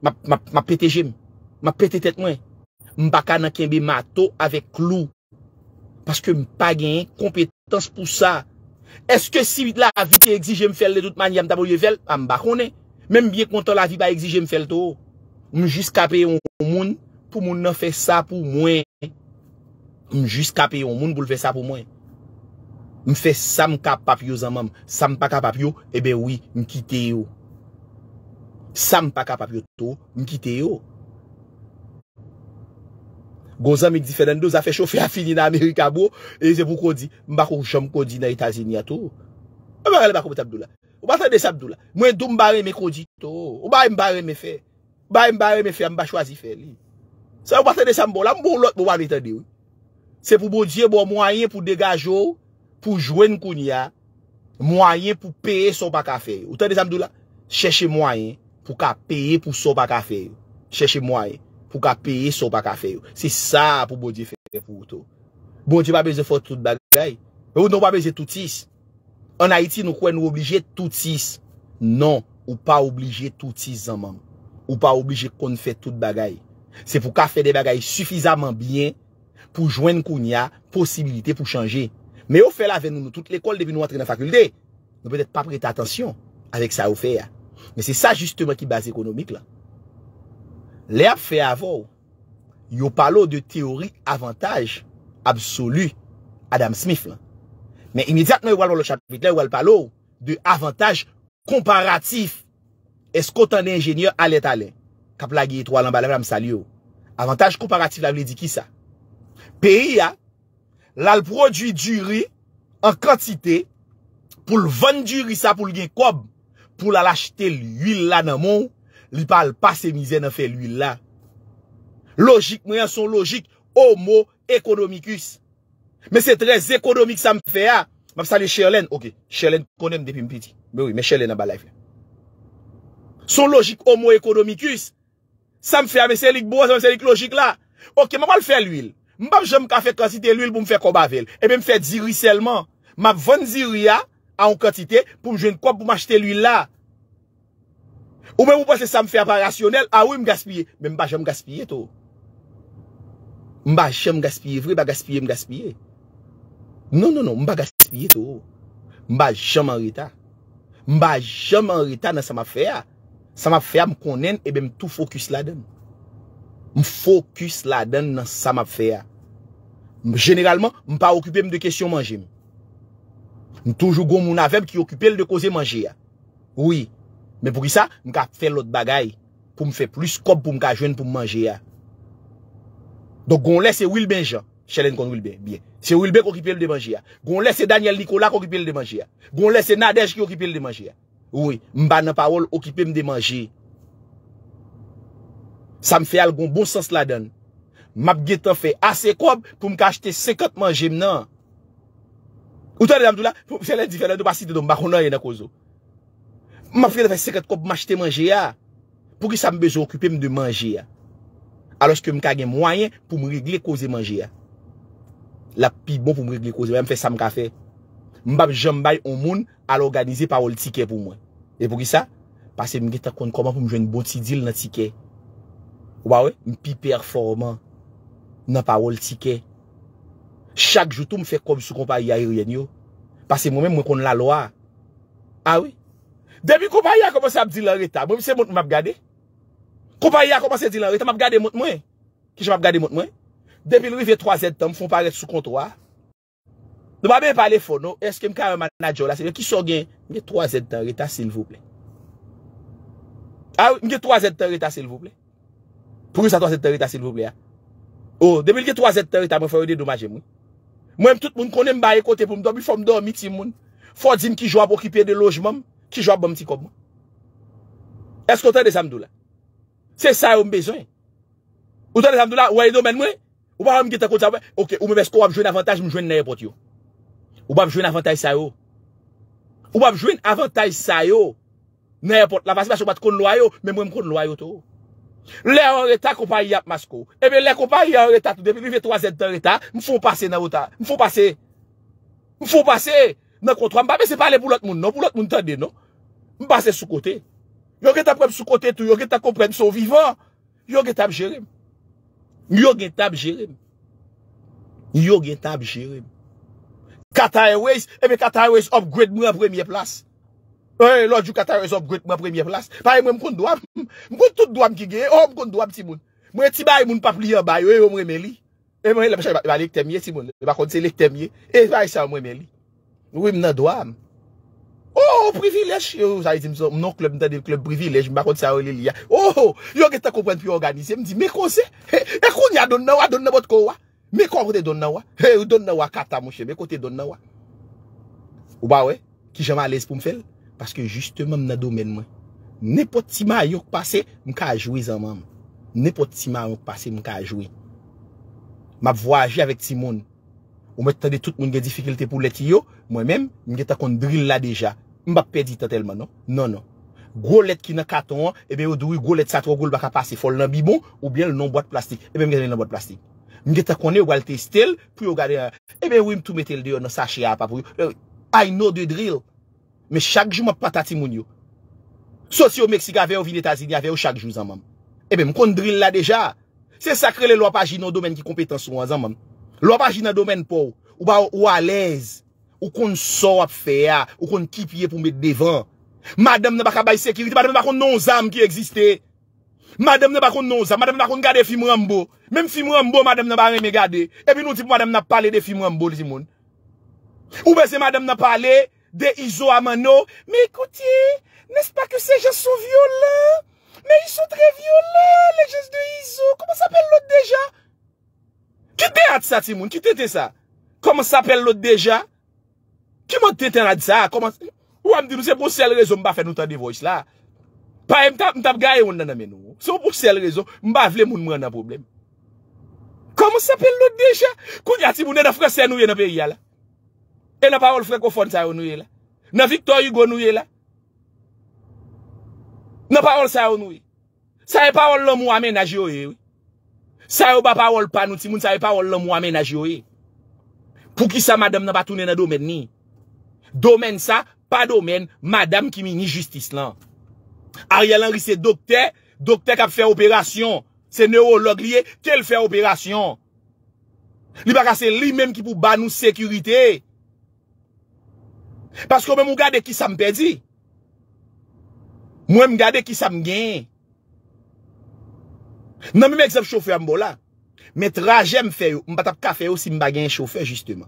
Ma pete jem. Ma pete tet mwen. M baka nan kem be mato avek lou. Paske m bagen kompetans pou sa. Eske si la avi te exige m fel le tout man yam tabo ye vel, am bakone. Mem biye konta la avi ba exige m fel to. M jiskape yon mouni. pou moun nan fe sa pou mwen m jis kape yo, moun boule fe sa pou mwen m fe sa m kap ap yo zanman sa m pa kap ap yo, ebe wii m kite yo sa m pa kap ap yo to, m kite yo gozan mik di fè nan do zafè chou fè a fini nan Amerika bo e ze pou kodi, m bako kou chom kodi nan Itazini ya to m e bako m bako m tabdou la mwen dou m bare me kodi to m bare m bare me fè m bare m bare me fè, m ba chwazi fè li Sè ou patè de sèm bon la, mbou lòt mbou wane te di ou. Sè pou bò diye bon mwayen pou degaj ou, pou jwen koun ya, mwayen pou peye sou pa ka feyo. Ou tè de sèm dou la, chèche mwayen pou ka peye pou sou pa ka feyo. Chèche mwayen pou ka peye sou pa ka feyo. Sè sa pou bò diye feyo pou ou tou. Bon, ti pa beze fò tout bagay. E ou nou pa beze toutis. An Haiti nou kwen nou oblige toutis. Non, ou pa oblige toutis zanman. Ou pa oblige kon fè tout bagay. Se pou ka fe de bagay sufizaman bien pou jwen koun ya posibilite pou chanje. Me ou fe la ven nou nou, tout l'ekol debi nou atre nan fakulde, nou pwede pa prete atensyon avek sa ou fe ya. Me se sa justemen ki base ekonomik la. Le ap fe avou, yo palo de teori avantaj absolu Adam Smith la. Me imidiatman yo walo lak chapit la, yo walo palo de avantaj komparatif eskotan enjenye alet alen. Kap la ge yi tro alan ba lev la msal yo. Avantaj komparatif la vle di ki sa? Pei ya, la l prodwi duri an kantite pou l vanduri sa pou l ge kob pou la l achete l yi la nan moun li pa al pase mize nan fe l yi la. Logik, mwen yon son logik homo ekonomikus. Men se trez ekonomik sa m fe ya. Map sa le chelen, ok, chelen konem depi mpiti. Men chelen nan balay fe. Son logik homo ekonomikus Sa m fè a mesè lik bo, sa m fè lik logik la. Ok, m a mal fè l'huil. M ba jom ka fè kratite l'huil pou m fè kobavel. E m fè diri selman. M a van diri a, an kratite, pou m jwen kwa pou m achete l'huil la. Ou m e m ou pas se sa m fè a parasyonel, a ou m gaspye. Men m ba jom gaspye tou. M ba jom gaspye vri, ba gaspye m gaspye. Non, non, non, m ba gaspye tou. M ba jom an rita. M ba jom an rita nan sa m a fè a. Sama pfea m konen, ebe m tou fokus la den. M fokus la den nan sama pfea. Generalman, m pa okupe m de kesyon manje. M toujou goun moun avem ki okupe l de koze manje ya. Oui. Men pou ki sa, m ka fe l ot bagay. Pou m fe plus kob pou m ka jwen pou manje ya. Donk goun lè se Wilben Jean. Chelen kon Wilben, bien. Se Wilben k okupe l de manje ya. Goun lè se Daniel Nikola k okupe l de manje ya. Goun lè se Nadej ki okupe l de manje ya. Mba nan pa wol okipe m de manje Sa m fe algon bon sos la don Map getan fe ase kob pou m ka achete sekat manje m nan Ou ta de damdou la, pou m se lè di fè nan do basi te don Bakon nan yè nan kozo Map fe sekat kob pou m achete manje ya Pou ki sa m bezo okipe m de manje ya Alos ke m kage mwayen pou m règle koze manje ya La pi bon pou m règle koze, m fe sa m ka fe Mbap jen mbay ou moun al organize pa wol tike pou mwen. E pou ki sa? Pase mwen geta kon konman pou mwen jwen bon ti dil nan tike. Ou ba we? Mpi performan nan pa wol tike. Chak joutou mwen fek konm sou kompa ya eryen yo. Pase mwen men mwen kon la lo a. A we? Depi kompa ya kompansa ap di lan reta, mwen mwen se moun mwen ap gade. Kopa ya kompansa di lan reta, mwen mwen ap gade moun mwen. Ki jen mwen ap gade moun mwen. Depi lorive 3Z tan mwen fon paret sou kontro a. Nwa mwen pale fon nou, eske m ka yon manajou la, se yon ki so gen, mwen ge 3Z terita silvouple. A, mwen ge 3Z terita silvouple. Pou yon sa 3Z terita silvouple ya? O, debil ge 3Z terita, mwen fwe yon de domaje mwen. Mwen m tout moun konen m baye kote pou m do, mwen fwe m do m iti moun. Fwa di m ki jwa pou ki pe de lojman, ki jwa pou m ti komon. Eske ote de samdou la? Se sa yon m bezoy? Ote de samdou la, wè yon do men mwen? Ou pa yon m ge te konta mwen? Ok, ou m wè sko wap jwen avantage Ou bab jwen avantaj sa yo. Ou bab jwen avantaj sa yo. Ne apote la basi basi ou bat kon loyo, men mwen kon loyo to. Le an reta kopayi ap masko. Ebe le kopayi an reta tou, depi mwen vye 3 etan reta, mwen foun pase nan wota. Mwen foun pase. Mwen foun pase. Nan kontwa mba, mwen se pale pou lot moun non, pou lot moun tande non. Mwen pase sou kote. Yo gen ta prem sou kote tou, yo gen ta kompren, mwen sou vivan. Yo gen tab jerem. Yo gen tab jerem. Yo gen tab jerem. Katayewes, ebe eh katayewes upgrade mwen premye plas. Eh, e, lòjou katayewes upgrade mwen premye plas. Paye mwen mkon doam. Mkon tout doam ki ge, mkon doam si moun. Mwen te baye moun pap li yon bayo, e mwen mwen li. E mwen lepechak yon balek temye si moun. Mwen bakon se leke temye, e mwen mwen li. Mwen mnen doam. O, privilege. O, privilege. Yo, yo, yo, oh, yo, yo. Mnen klub privilege, mwen bakon se a ou li li. O, yo, yo, yo, yo. Yo, yo, yo, yo. Yo, yo, yo, yo. Mè kote donna wè? Hey, ou donna wè kata mouchè? Mè kote donna wè? Ou ba wè? Ki jama alèz pou m'fèl? Paske juste mèm nan domen mwen. Nè pot ti mè yonk pase, mkaj wè zan mèm. Nè pot ti mè yonk pase, mkaj wè. Mèp voyajè avèk ti moun. Ou mè tade tout moun gen difikilte pou leti yo, mwen mèm, mwen gen ta kon dril la deja. Mwen mèp pedi ta telman, non? Non, non. Gwo let ki nan kata wè, ebe ou dwi gwo let sa tro gwo l baka pase. Fol Mwenye ta konen yo wale testel pou yo gade Ebe eh, eh wim tou metel deyo nan sache apapou eh, I know de drill Me chakjou mwen patati moun yo Soti yo Meksika veyo vin etazini Aveyo chakjou zanman Ebe mwen kon drill la deja Se sakre le lwa pajin nan domen ki kompetansi mwen zanman Lwa pajin nan domen pou Ou ba ou alez Ou kon sor ap feya Ou kon kipye pou mwen devan Madame nan baka bay sekirit Madame nan baka non zanm ki existe Madame n'a pas connu ça, madame n'a pas connu garder film Rambo. Même film Rambo, madame n'a pas regardé regarder. Et puis nous dit madame n'a pas parlé de film Rambo, les Ou bien c'est madame n'a parlé de Iso Amano. Mais écoutez, n'est-ce pas que ces gens sont violents? Mais ils sont très violents, les gens de Iso. Comment s'appelle l'autre déjà? Qui te ça, Timoun? Qui te ça? Comment s'appelle l'autre déjà? Qui m'a dit ça? Comment? Ou à me dire, c'est pour celle raison, pas fait nous Notre voice là. Pas, m'tap, m'tap ou nan nous. Se ou pou sel rezon, mba vle moun mwen na problem. Komo se apel lout deja? Kou yati moun e da frek se nouye na pe yala. E na pa wol frek ou fon sa yon nouye la. Na Victor Hugo nouye la. Na pa wol sa yon nouye. Sa yon e pa wol loun moun ame na joye. Sa yon pa wol pa nou ti moun sa yon e pa wol loun moun ame na joye. Pou ki sa madam nan pa toune nan domen ni? Domen sa, pa domen, madam ki mi ni justice lan. A rialan risi dokte... Dokte kap fè operasyon. Se neurolog liye, ke l fè operasyon. Li baka se li menm ki pou ban nou sekurite. Paske ou menm ou gade ki sa m pedi. Mwenm gade ki sa m gen. Nan menm ek zap choufer m bola. Men traje m fè yo. M patap ka fè yo si m bagen choufer jisteman.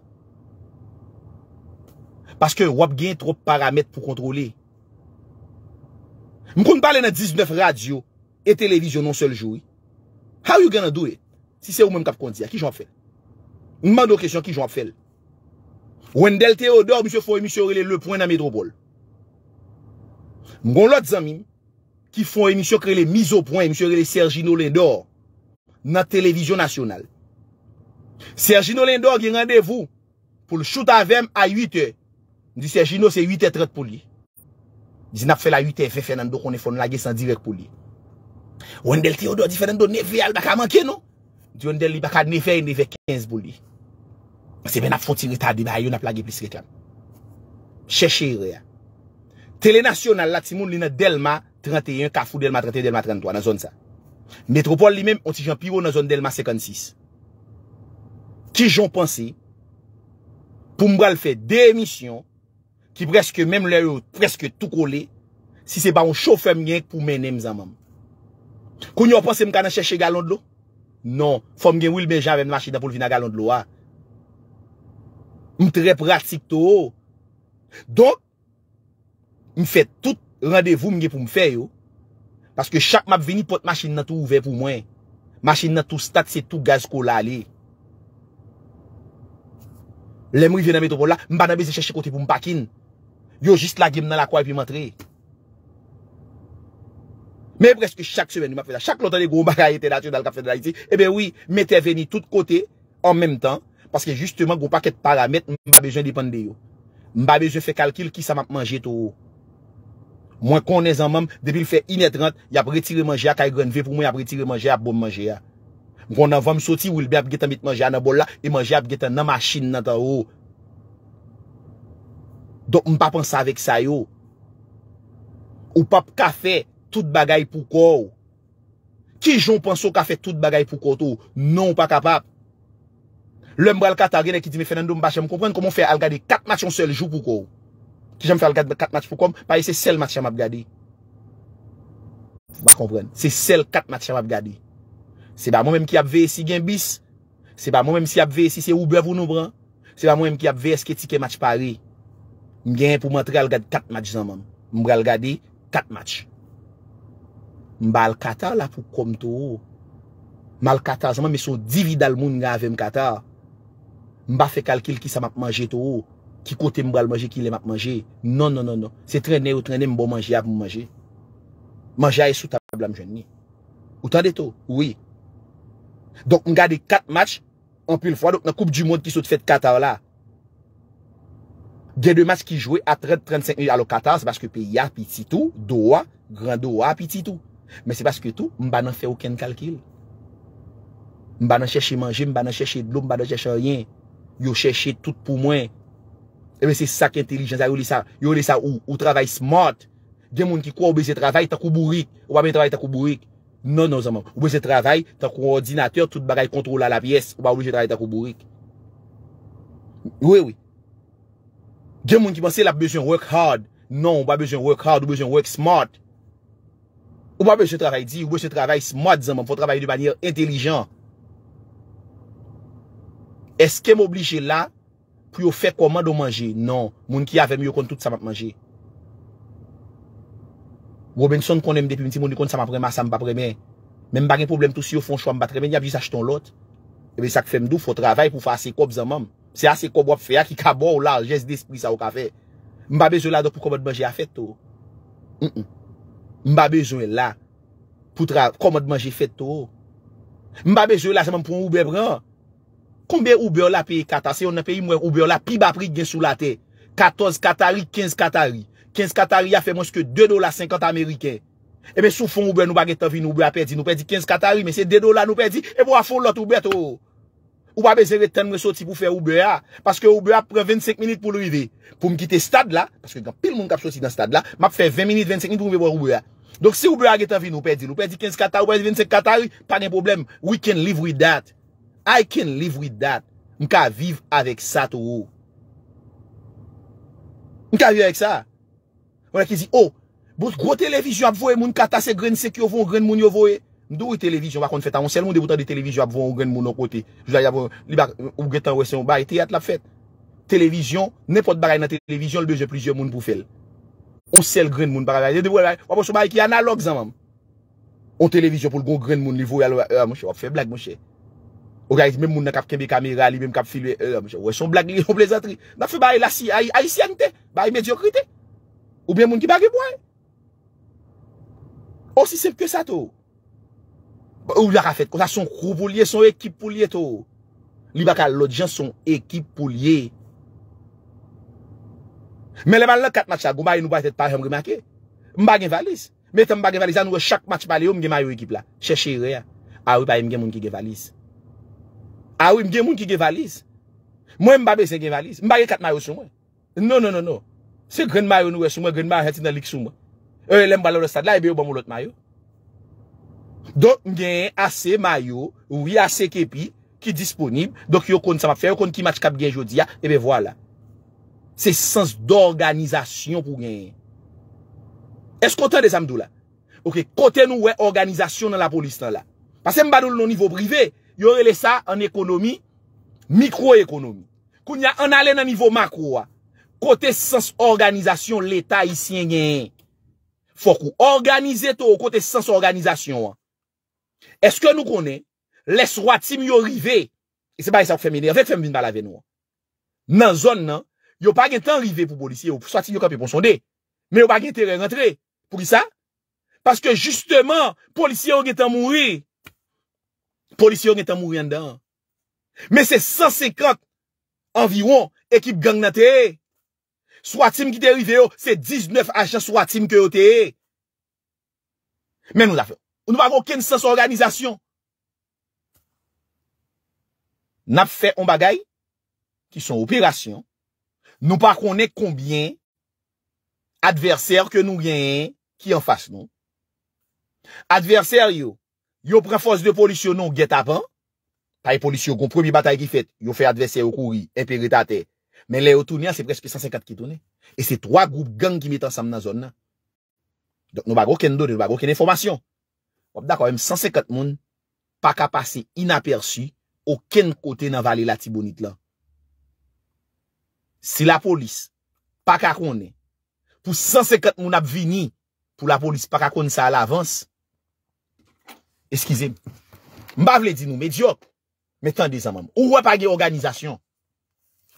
Paske wap gen trop paramet pou kontrole. M konp pale nan 19 radyo. E televizyon non sel jouy How you gonna do it? Si se ou men kap kondiya, ki joun ap fel? Mman do kesyon, ki joun ap fel? Wendel Theodore, misyo fon emisyon Rele Le Point na Medrobol Mgon lot zamin Ki fon emisyon krele miso point Misyo rele Sergino Lendor Na televizyon nasyonal Sergino Lendor girendevou Poul chouta vèm a 8 Sergino se 8 etret pou li Dizin ap fel a 8 etret Fè fè nan do konè fon la gè san divek pou li Ou an del te o do a di fè nan do ne fè al baka manke nou? Di an del li baka ne fè yon ne fè 15 bou li. Mase ben ap foti rita di ba yon ap lage plis reklam. Cheche yore ya. Telenasyon nan latimoun li nan Delma 31, Kafou Delma 33, Delma 33 nan zon sa. Metropole li menm ontijan piwo nan zon Delma 56. Ki jon pense, pou mbral fè demisyon, ki preske menm lè ou preske tou kole, si se ba yon chofèm yèk pou menem zan mèm. Koun yo pa se m ka nan chèche galon dlo? Non, fòm gen wèl ben javèm machin nan pou vin nan galon dlo, a. M tre pratik to ou. Donk, m fè tout radevou m gen pou m fè yo. Paske chak map vini pot machin nan tou ouve pou mwen. Machin nan tou stat se tou gaz kou la li. Le mri vè nan meto pou la, m banan bezè chèche kote pou m pakin. Yo, jist la gen nan la kwa epi matre. Men preske chak semen nou ma fweda. Chak lotan e gwo mba gayete natyon dal kafe de la iti. Ebe eh oui, mette veni tout kote en menm tan. Paske justeman gwo paket paramet, mba bejwen dipande de yo. Mba bejwen fwe kalkil ki sa map manje to yo. Mwen konen zan mam, depil fwe inet rent, yap retire manje a kaye grenve pou mwen yap retire manje a bom manje bon a. Mwen avan msoti, wil be ap getan mit manje a nan bol la, yap manje a ap getan nan masjine nan ta yo. Dok mpa pansa avek sa yo. Ou pap kafe... Tout bagay pou kou Ki joun panso ka fe tout bagay pou kou tou Non pa kapap Le mbra l katarine ki di me fenando Mba chèm kompren komon fe algade Kat match yon sel jou pou kou Ki joun fe algade kat match pou kom Pari e se sel match yon ap gade Fou ba kompren Se sel kat match yon ap gade Se ba mwen mki ap ve esi gen bis Se ba mwen mki ap ve esi se oubev ou noubran Se ba mwen mki ap ve esi ke tike match pari Mgen pou mantre algade kat match zan mwen Mbra algade kat match Mba al katar la pou koum tou ou. Mba al katar, zanman me sou dividal moun nga avem katar. Mba fe kalkil ki sa map manje tou ou. Ki kote mba al manje ki le map manje. Non, non, non, non. Se trenne ou trenne mba manje av mou manje. Manje a e sou tabla mjwenni. Ou tan de tou? Ou e. Donk mga de kat match anpil fwa, donk nan koup di moun ki sou te fet katar la. Gen de match ki jwe a 35 mi al katar, se baske pe ya pi titou, doua, grandoua pi titou. Men se baske tou, mba nan fè ouken kalkil. Mba nan chèche manje, mba nan chèche dlou, mba nan chèche a yin. Yo chèche tout pou mwen. Emen se sak intelligent, yo li sa ou, yo li sa ou, ou travay smart. Gen moun ki kwa oubeze travay takou bourik, ouba men travay takou bourik. Non, non, zaman, oubeze travay takou ordinateur, tout bagay kontrola la piyes, ouba oubeze travay takou bourik. Oui, oui. Gen moun ki pense la bejoun work hard, non, ouba bejoun work hard, oubezoun work smart. Ou wè se travay di, ou wè se travay mwad zanman pou travay de banyer intelijan. Eske m'oblije la pou yo fè koman do manje? Non, moun ki avèm yo kon tout sa map manje. Ou wè mwen son konem depi mti moun yo kon sa map reman sa m'bap remen. Mè m'bagèm problem tou si yo fon chwa mbat remen, yab jiz ach ton lot. Ebe sak fèm dou, pou travay pou fè ase kob zanman. Se ase kob wap fè ya ki kabò ou la, jès despri sa wak avè. M'babè zola do pou kobot manje afè to. Mba bejwen la, pou tra, komad manje fet to. Mba bejwen la, seman pou oube bran. Koumbe oube la peye kata, se yon nan peye mwen oube la, pi bapri gen sou late. 14 katari, 15 katari. 15 katari a fe monske 2 dola 50 ameriken. Ebe sou fon oube nou baget avi nou oube a pedi, nou pedi 15 katari, men se 2 dola nou pedi, ebo a fon lot oube to. Ou pa bezere ten mwen soti pou fe Ubera Paske Ubera pre 25 minit pou louive Pou mkite stad la Paske gen pil mwen kap soti nan stad la Map fe 20 minit 25 minit pou mwen bewa Ubera Dok se Ubera get avine ou pe di Ou pe di 15 kata ou pe di 25 kata Pane problem We can live with that I can live with that Mka vive avek sa tou ou Mka vive avek sa Ou la ki zi Ou oh, Bout gwo televizyon ap vowe Moun kata se grensek yo voun Gren moun yo vowe Ndou yon televizyon wakon fèt an? On sèl moun deboutan di televizyon ap voun ou gren moun an kote. Jou la yavoun li bak ou gretan wè sè yon baye. Tè yat la fèt. Televizyon, nèpot baray nan televizyon, lè bejè plijè moun pou fèl. On sèl gren moun baray. Yè debou wè baye, wapò chou baray ki analog zan mam. On televizyon pou l'gon gren moun li vou yal wè. E a mò chè wap fè blag mò chè. Ou gare yè mèm moun nan kap kèmbe kamerali, mèm kap filwe. E a mò chè Ou la ka fet kon, sa son kroubou liye, son ekip pou liye to. Li baka lò diyan son ekip pou liye. Mè leman lè kat match a, gou mbaye nou baye tèt pa yon gemakè. Mbaye gen valise. Mè ten mbaye gen valise, an ouwe chak match pale yo, mgen mayo ekip la. Che che re ya. A ah ouwe baye mgen moun ki gen valise. A ah ouwe mgen moun ki gen valise. Mwen mbabe se gen valise. Mbaye kat mayo sou mwen. Non, non, non, non. Se gren mayo nou we sou mwen, gren mayo heti nan lik sou mwen. Ewe lem balo lo stad la, ebe yo bom ou lot mayo. Don gen ase mayo, ou yi ase kepi, ki disponib. Don ki yo kon samap fe, yo kon ki match kap gen jodi ya, ebe voilà. Se sens d'organizasyon pou gen. Es kote de samdou la? Ok, kote nou wey organizasyon nan la polis nan la. Pase m badou nou nivou brive, yo rele sa an ekonomi, mikro ekonomi. Koun ya an ale nan nivou makro wa. Kote sens organizasyon, l'Etat yi sien gen. Fok ou organize to kote sens organizasyon wa. Eske nou konen, les roi tim yo rive, e se ba yon sa fèmine, an fèmine balave nou an, nan zon nan, yo pa gen tan rive pou polisye, yo pa sotim yo kapi pou sonde, me yo pa gen teren rentre, pou ki sa? Paske justeman, polisye yo gen tan mouri, polisye yo gen tan mouri an dan, me se 150 environ ekip gang na te, sou a tim ki te rive yo, se 19 ajan sou a tim ki yo te, men nou la fèm. Ou nou bago ken sens oranizasyon? Nap fe on bagay? Ki son operasyon. Nou pa konen konbyen adverser ke nou genyen ki an fasyon. Adverser yo, yo pre fos de polisyon nou get apan. Paye polisyon kon premi batay ki fet. Yo fe adveser yo kouri, epiritate. Men le yo tounya, se prespe 154 ki tonen. E se 3 goup gang ki mitan sam nan zon nan. Donk nou bago ken do, nou bago ken informasyon. Wap da kwa wèm 150 moun pa ka pase inaperçu ou ken kote nan vali la tibonit la. Si la polis pa ka kone. Pou 150 moun ap vini pou la polis pa ka kone sa al avans. Eskize. Mba vle di nou, me diok. Me tende zan mam. Ou wè pa ge organizasyon.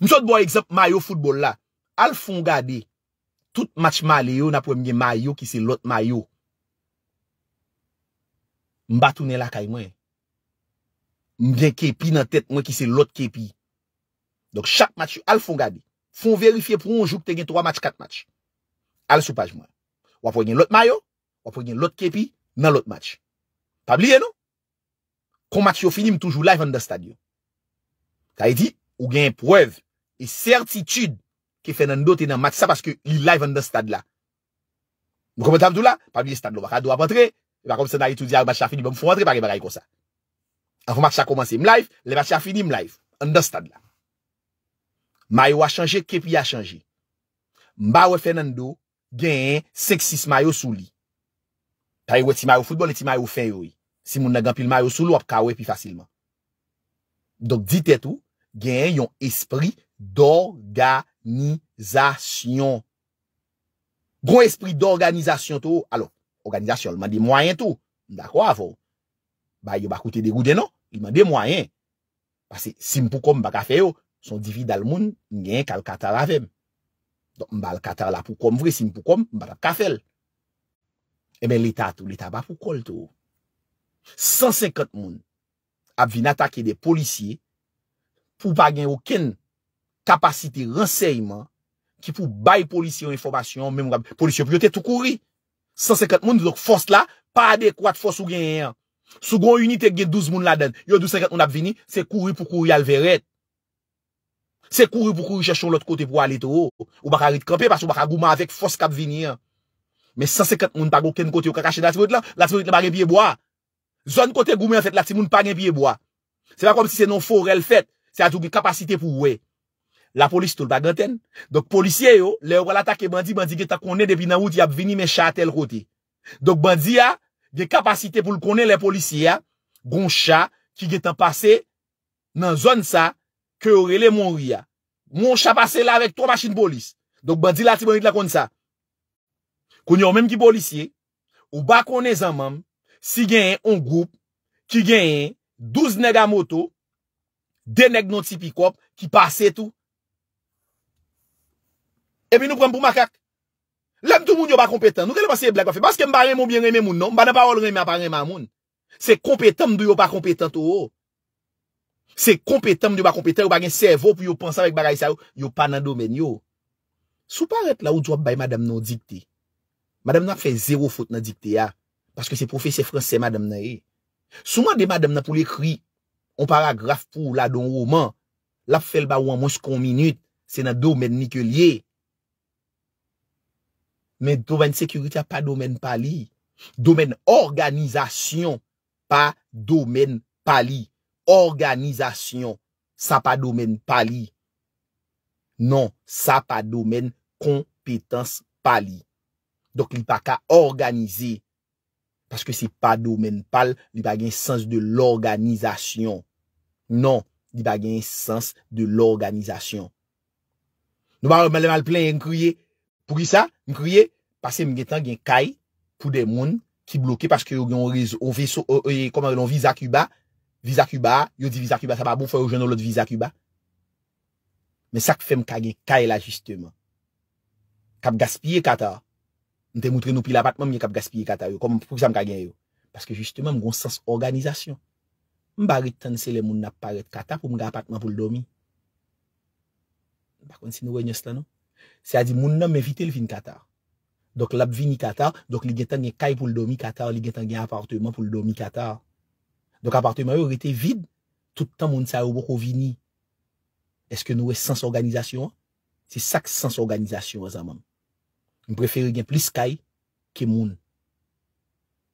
Mso tbo eksept mayo foudbol la. Al fonga de tout match male yo na pou wèm ge mayo ki se lot mayo. Mbato ne la kay mwen. Mwen gen kepi nan tet mwen ki se lot kepi. Dok chak matyo al fon gadi. Fon verifiye pou mwen jouk te gen 3 match, 4 match. Al sou paj mwen. Wapwen gen lot mayo, wapwen gen lot kepi, nan lot match. Pabliye nou? Kon matyo finim toujou live under stadion. Kaya e di, ou gen prez e certitude ke fè nan doti nan mat. Sa paske live under stad la. Mwen komentam dou la, pabliye stad lo baka. Dou apatre. E ba kom se nan yi tou di a ou bachafini, bom fwantre pa ge bagay kon sa. An fwantre a komanse mlaif, le bachafini mlaif. Understand la. Mayou a chanje, kepi a chanje. Mba we fenando, genyen seksis mayou souli. Ta yi we ti mayou foudbon, le ti mayou fen yoi. Si moun nan gampil mayou souli, wap kawe pi fasilman. Dok dit etou, genyen yon esprit do-ga-ni-sa-syon. Goun esprit do-gani-sa-syon tou, alo, Organizasyon lman eh de mwayen tou. Da kwa avou. Bay yo bakoute de gouden nou. Ilman de mwayen. Pase sim pou kom baka fe yo. Son divi dal moun nyen kal katar avem. Don mbal katar la pou kom vre. Sim pou kom mbal ap ka fel. Emen lita tou. Lita ba pou kol tou. 150 moun. Ab vin atake de polisi. Pou bagen oken kapasite renseyman. Ki pou bay polisi yo informasyon. Polisi yo priyote tou kouri. San sekat moun, fos la, pa adekwa fos ou genyen. Sou goun unitek gen 12 moun la den. Yo 12 sekat moun ap vini, se kouri pou kouri al veret. Se kouri pou kouri che chon lot kote pou al eto. Ou baka rit krepe, pas ou baka gouman avek fos kap vini. Me san sekat moun pa goun ken kote ou kakache dati moun la, lati moun la pa gen pyeboa. Zon kote gouman an fete, lati moun pa gen pyeboa. Se pa kom si se non forel fete, se a tou ki kapasite pou wè. La polis tol pa ganten. Dok polisye yo, ah, le yo relata ah, ke bandi, bandi ge ta konen depi nan wouti ap vini men chate l kote. Dok bandi ya, ge kapasite pou l konen le polisye ya, ah. gon chate ki ge tan pase nan zon sa ke yore le moun ri ya. Moun chate pase la vek 3 masjine polis. Dok bandi la ti bonite la konen sa. Koun yo menm ki polisye, ou ba konen zanman, si genyen un group, ki genyen 12 nega moto, denek nou tipi kop, ki pase tou, Epi nou prem pou makak. Lam tou moun yo pa kompetant. Nou kele pa seye blak pa fe. Baske mba remon bien reme moun nan. Mba nan pa ol reme apareman moun. Se kompetant mdou yo pa kompetant ou ou. Se kompetant mdou yo pa kompetant ou bagen servo pou yo pansa vek bagay sa ou. Yo pa nan domen yo. Sou paret la ou djwa bay madam nan dikte. Madam nan fe zero fote nan dikte ya. Paske se profese franse madam nan e. Souman de madam nan pou l'ekri. On paragraf pou la don roman. Lap fel ba ou an mons kon minute. Se nan domen nike liye. Men, domen sekuritya pa domen pali. Domen organizasyon pa domen pali. Organizasyon, sa pa domen pali. Non, sa pa domen kompetans pali. Donk li pa ka organize. Paske se pa domen pali, li pa gen sens de l'organizasyon. Non, li pa gen sens de l'organizasyon. Nou ba remalem alple yengriye, Pou ki sa, m kriye, pase m getan gen kay pou de moun ki bloke paske yo gen o veso, oye, koman yo nan visa kuba, visa kuba, yo di visa kuba, sa pa bon fwe yo jenon lot visa kuba. Men sa k fe m kage kay la, jistemen. Kap gaspye kata. M te moutre nou pi l apatman, m ye kap gaspye kata yo, koman pou ki sa m kage yo. Paske jistemen, m gon sens organizasyon. M ba ritan se le moun na paret kata pou m gen apatman pou l domi. Bakon si m renyos la nou. Se a di moun nan me vite l vini kata. Dok lap vini kata, dok li gen tan gen kay pou l domi kata, li gen tan gen apartemen pou l domi kata. Dok apartemen yo rete vid, toutan moun sa yo boko vini. Eske nou e sens organizasyon? Se sak sens organizasyon o zanman. Mou preferi gen plis kay ki moun.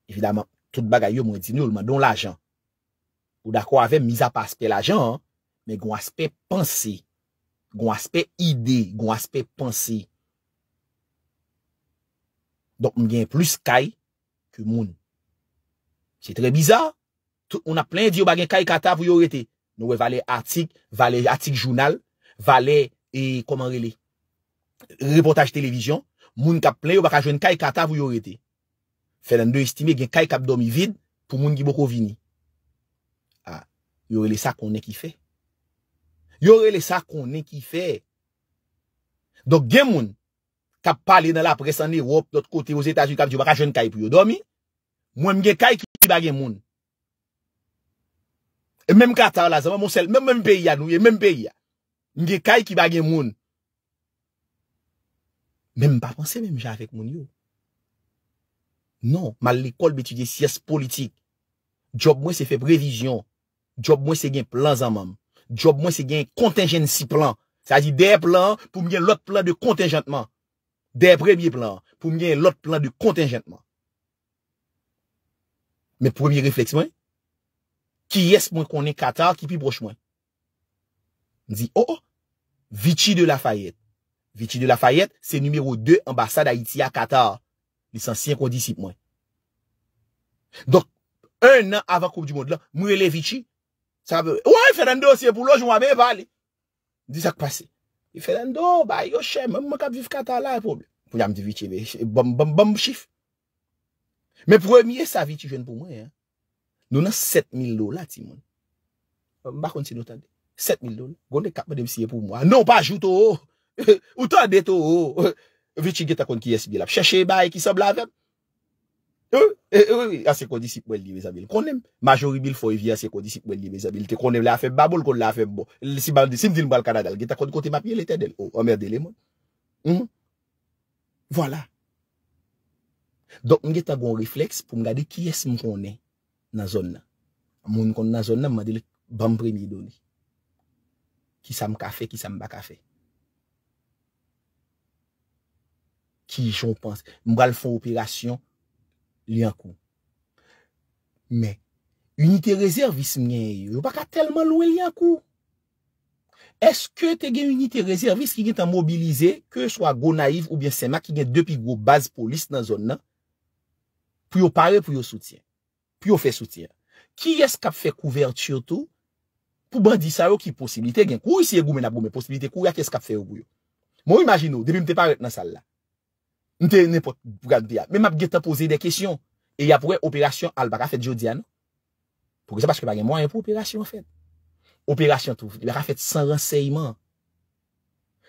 Evidaman, tout bagay yo moun di nou, l man don l ajan. Ou da kwa avem miza pa aspe l ajan, an, men goun aspe panse. Goun aspe ide, goun aspe pense. Donk m gen plus kay ke moun. Se tre bizar, on ap plen di yo bagen kay kata vou yo rete. Nou we vale atik, vale atik jounal, vale e koman rele. Reportaj televizyon, moun kap plen yo baka jwen kay kata vou yo rete. Fè nan de estime gen kay kap domi vid pou moun ki boko vini. Yo rele sa konen ki fe. Yo rele sa konen ki fe. Dok gen moun, kap pale nan la pres an Europe, dot kote yo zetas yon kap diwa, ka jen kay pou yo domi, mwen mge kay ki bagen moun. E menm katar la zama monsel, menm menm beya nou, e menm beya, mge kay ki bagen moun. Menm pa pense menm jan fek moun yo. Non, man l'ekol betu diye siyes politik, job mwen se fe prevision, job mwen se gen plan zama moun. Job mwen se gen kontenjen si plan. Sa di der plan pou mwen gen lout plan de kontenjenman. Der premye plan pou mwen gen lout plan de kontenjenman. Men premye refleks mwen. Ki yes mwen konen Qatar ki pi broch mwen. Ni di, oh oh, Vichy de la Fayette. Vichy de la Fayette, se numero 2 ambassade Haiti a Qatar. Ni san sien kon disip mwen. Donk, un nan avan koup di moun la, mwen le Vichy, Sa ve, wè, fè rande ou siye pou loj wame pale. Di sak pase. Fè rande ou, bè, yo chè, mè mè kap viv katala pou mè. Pou yam di vitye, mè, bè, bè, bè, bè mè chif. Mè premier sa vitye jwen pou mè, ya. Nou nan 7000 do la ti mè. Mè bakon si nou tan. 7000 do, gonde kap mè dem siye pou mè. Nan pa joutou ou. Outan detou ou. Vitye geta kon ki yes bi lap. Chèche bè ki sab la vep. E, e, e, e, a se kondisi pou el di vezabil. Konem, majori bil fo evi a se kondisi pou el di vezabil. Te konem, la feb babol kon la feb bo. Le si bandi, si mdil mbal kanadal, geta kondi kote mapye le ten el. O, omerdele mwen. Voilà. Dok, mgeta gon refleks pou mga de ki es mkonen na zon nan. Mwen mkonen na zon nan, mwa dele bambre mi doni. Ki sa mkafe, ki sa mba kafe. Ki, joun pense, mgal foun operasyon Lian kou. Men, uniti rezervis mwenye yo, baka telman loue lian kou. Eske te gen uniti rezervis ki gen tan mobilize, ke sou a go naiv ou bien sema ki gen depi go baz polis nan zon nan, pou yo pare pou yo soutien. Pou yo fe soutien. Ki eskap fe kouvert chotou, pou bandi sa yo ki posibilite gen. Kou yisi ye gou mena pou men, posibilite kou ya keskap fe yo gou yo. Mon imagine ou, depi mte paret nan sal la. Men map ge te pose de kesyon E ya pouwe operasyon al baka fet jodi an Pouwe se paske bagen mwen yon pou operasyon fet Operasyon tou Baka fet san renseyman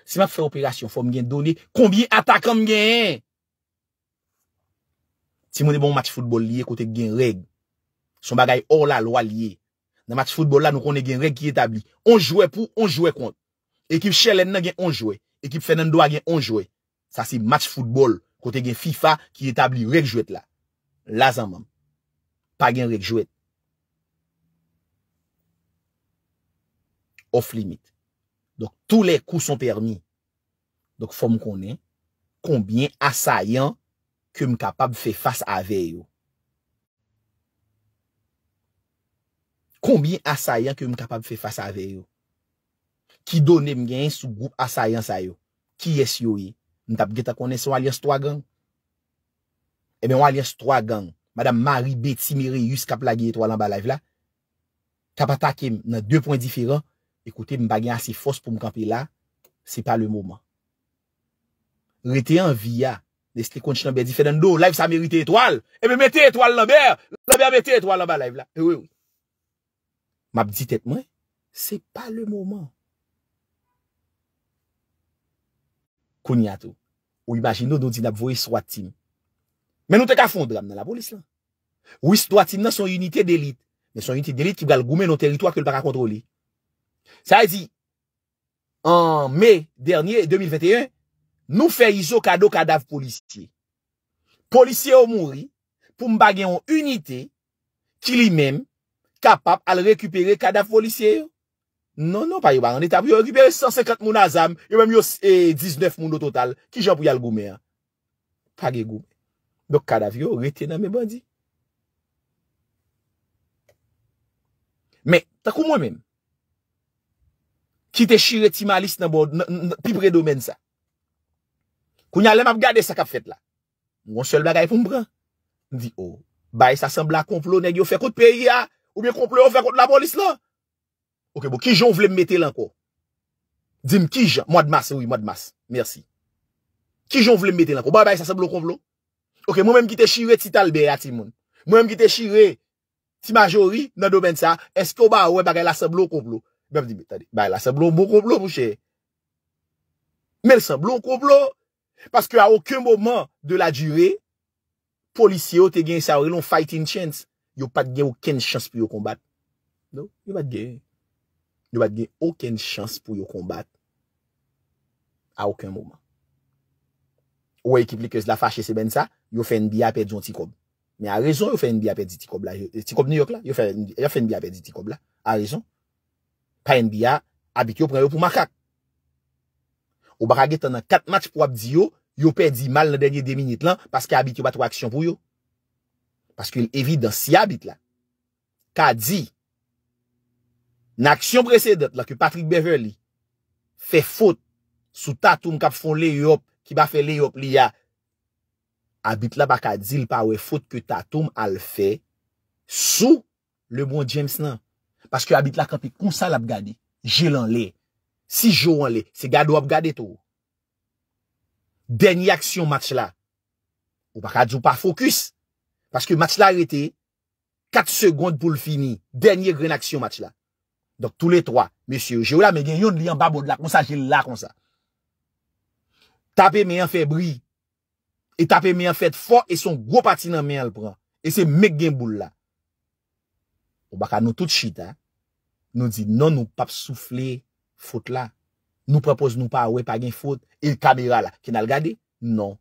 Se map fe operasyon Fom gen doni kombi atakam gen Ti moun e bon mati foudbol liye kote gen reg Son bagay or la lwa liye Nan mati foudbol la nou konen gen reg ki etabli On jowe pou, on jowe kont Ekip chelen nan gen on jowe Ekip fenen doa gen on jowe Sa si match football, kote gen FIFA, ki etabli rek jwet la. Lazan mam. Pa gen rek jwet. Off limit. Dok, tou le kou son termi. Dok, fòm konen, kombien asayen ke m kapab fe fass ave yo. Kombien asayen ke m kapab fe fass ave yo. Ki donen m gen sou group asayen sa yo. Ki yes yo yi. m tap ge ta konen se walyas 3 gang, e me walyas 3 gang, madame mari beti mire yus kap lage eto walan ba laev la, kap atakem nan 2 poin diferan, ekote m bagen ase fos pou m kampe la, se pa le mouman. Rete an vi ya, desle konti chanbe di fedan do, laev sa merite eto wale, e me mette eto wale la ber, la ber mette eto wale la ba laev la, e we we. M ap di tet mwen, se pa le mouman. Kouni ato, ou imajin nou nou zin ap vouis swat tim. Men nou te ka fond ram nan la polis la. Ouis swat tim nan son unité d'élite. Nan son unité d'élite ki pou gal goumen nou terito akil para kontroli. Sa e di, an mey dernyè 2021, nou fey izo kado kadaf polisye. Polisye ou mouri pou mbagyen an unité ki li men kapap al rekupere kadaf polisye yo. Non, non, pa yon barande, ta pou yon ribere 150 moun azam, yon mwen yon eh, 19 moun do total, ki jan pou yal goume, an. Pa ge goume. Dok kadav yon, rete nan mwen bandi. Mwen, ta kou mwen men. Ki te shire ti malis nan bon, pi bre domen sa. Kou nyalen map gade sa kap fet la. Mwen sol bagay pou mbran. Di, oh, bay sa sembla komplo neg, yo fekot peyi ya, ou mwen komplo yo fekot la bolis la. Ok, bo, ki joun vle mbete lanko? Dime, ki joun? Mwa d'mas, ewi, mwa d'mas. Merci. Ki joun vle mbete lanko? Ba, ba, e sa sablo konvlo? Ok, mwem gite shire ti talbe a ti moun. Mwem gite shire ti majori, nan do ben sa, esko ba, wè, ba, e la sablo konvlo? Mwen dibe, tade, ba, e la sablo mwokonvlo pouche. Men sablo konvlo, paske a oken mwoman de la jure, polisye ou te gen sa ori loun fight in chance, yo pat gen ou ken chans pou yo konbat. No? Yo pat gen, e Yo bat gen okèn chans pou yo kombat A okèn mouman Ou e ekip li kez la fache se ben sa Yo fè nbiya apèd yon tikob Men a rezon yo fè nbiya apèd yon tikob la eh, Tikob New York la Yo fè nbiya apèd yon tikob la A rezon Pa nbiya Abit yo pren yo pou makak Ou baka gen tan nan kat match pou apdi yo Yo perdi mal nan denye de minute lan Paske abit yo bat reaksyon pou yo Paske yon evidansi abit la Ka di Yo N'aksyon presedat la ke Patrick Beverley fe fote sou tatoum kap fon le yop ki ba fe le yop li ya abit la baka dzil pa we fote ke tatoum al fe sou le bon James nan. Paske abit la kapi konsal ap gade jelan le. Si jowan le, se gado ap gade to. Denye aksyon match la. Ou baka dzil pa fokus. Paske match la rete, kat segonde pou l fini. Denye ren aksyon match la. Donk tou non, le trwa, mesye ou jè ou la men gen yon li an baboud la kon sa jè la kon sa. Tape men an febri, e tape men an fèt fò, e son gwo pati nan men al pran. E se men gen boul la. Ou baka nou tout chit ha, nou di non nou pap souffle fote la. Nou propose nou pa wey pa gen fote, e kabe ya la. Kena al gade? Non.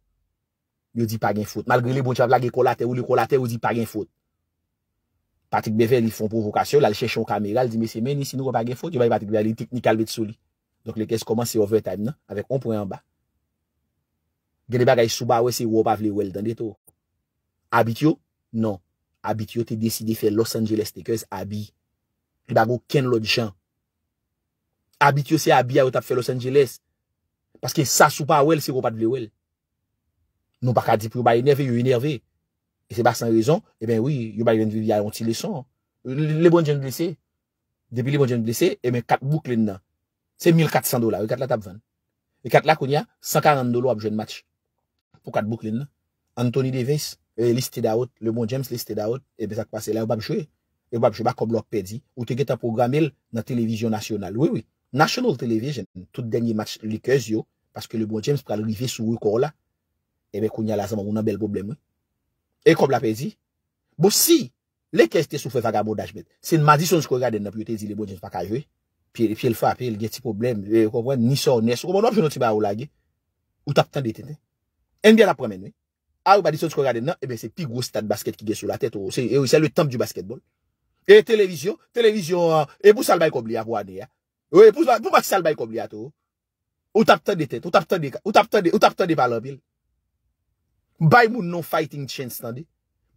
Yo di pa gen fote. Malgre le bon chav la ge kolate ou le kolate yo di pa gen fote. Patik beve li fon provokasyon, lal chesyon kameral, di me se meni, si nou wapage fote, yo bay patik beve li teknikal bet sou li. Donk le kez koman se over time nan, avek 1.1 ba. Geni bagay souba we se wop avle wel dan deto. Abityo? Non. Abityo te deside fe Los Angeles te kez abi. Li bago ken lo di jan. Abityo se abi a yo tap fe Los Angeles. Paske sa souba wel se wop avle wel. Nou baka di pou yo bay enerve, yo enerve. E se ba san rezon, e eh ben oui, yon ba yon ti leson. Eh le bon James blessé, depi le bon James blessé, e men kat bouk lè nan. Se 1400 dola, e kat la tapvan. E kat la kon ya, 140 dolo apjwen match pou kat bouk lè nan. Anthony Davis eh, listed out, le bon James listed out, e ben sa kwa se la wabjwe. E wabjwe ba kob lòk pedi, ou te geta programel nan televizyon nasyonal. Oui, oui, national television. Tout denye match likèz yo, paske le bon James pral rivè sou wè kor la, e ben kon ya la zan moun an bel probleme. E kom la pe zi, bo si le keste sou fe faga mou dajbe, sen ma di son sko gade nan, pi yo te zile bon jen faka yo, pi el fa apel, ge ti problem, ni son nes, konpon wap joun an ti ba a ou la ge, ou tap tan de tete. En bi a la premen we, a ou ba di son sko gade nan, ebe se pi gwo stat basket ki ge sou la tete, oh, eh e oh. ou se le tamp du basketbol, e televizyon, televizyon, e pou salbay kobli a vwa de ya, pou mak salbay kobli a tou, ou tap tan de tete, ou tap tan de balan pil. Bay moun nou fighting chance tan de.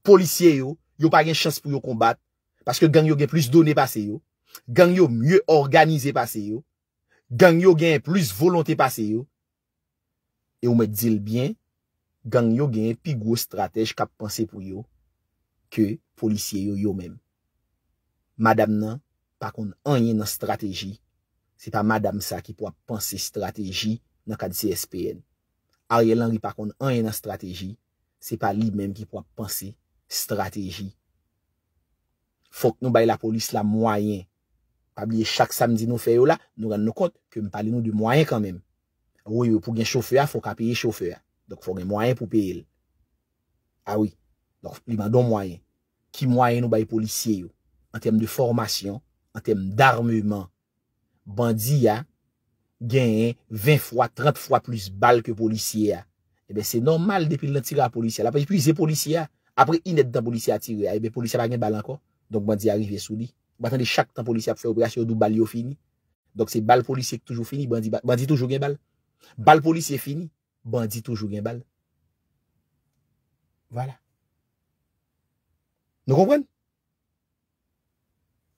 Polisye yo, yo pa gen chans pou yo kombat. Paske gang yo gen plus donye pase yo. Gang yo mye organize pase yo. Gang yo gen plus volonté pase yo. E ou me dil bien, gang yo gen pigwo stratej kap panse pou yo. Ke polisye yo yo men. Madame nan, pa kon anye nan strateji. Se pa madame sa ki pou ap panse strateji nan kad C.S.P.N. Ar yè lanri pakon an yè nan strateji, se pa li mèm ki pou ap panse strateji. Fok nou bay la polis la mwayen. Pabliye chak samdi nou feyo la, nou gan nou kont ke mpali nou de mwayen kan mèm. Ou yè pou gen chauffeur, fok apye chauffeur. Dok fok gen mwayen pou pey el. A wè, lor pli ah man don mwayen. Ki mwayen nou bay polisye yo? An tem de formasyon, an tem d'armement, bandiya, genyen 20 fwa, 30 fwa plus bal ke polisye a. Ebe, eh se normal depil lan tira a polisye eh a. Ape, epi, ze polisye a. Ape, inet dan polisye a tire. Ebe, polisye pa gen bal anko. Donk, bandi arive sou li. Matande, chak tan polisye ap fwe operasyon, dou bal yo fini. Donk, se bal polisye k toujou fini, bandi toujou gen bal. Bal polisye fini, bandi toujou gen bal. Vala. Nou kompren?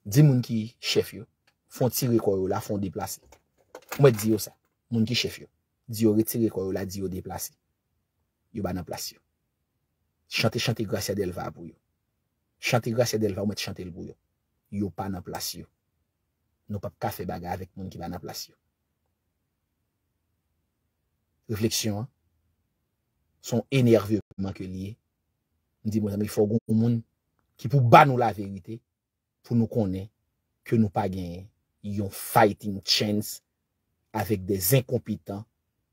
Di moun ki, chef yo, fon tire kwa yo la, fon deplase. Mwen di yo sa, mwen ki chef yo. Di yo retire kwa yo la, di yo deplase. Yo ba nan plase yo. Chante chante grase ad elva abou yo. Chante grase ad elva, mwen chante el bou yo. Yo pa nan plase yo. Nou pa pa kafe baga avèk mwen ki ba nan plase yo. Refleksyon an. Son enerve mwen ke liye. Mwen di mwen ame, fò goun moun ki pou ban nou la verite. Pou nou konen ke nou pa gen yon fighting chance. avèk de zin kompitant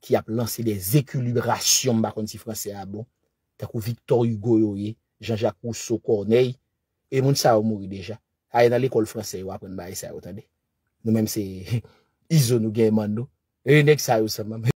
ki ap lanse de zekulibrasyon mba kon si franse a ah bon, ta kou Victor Hugo yo ye, Jean-Jacques Rousseau, Corneille, e moun sa yo mouri deja, a yon al ekol franse yo akon ba yon sa yo tande, nou menm se izon nou gen man nou, e yon ek sa yo sa moun.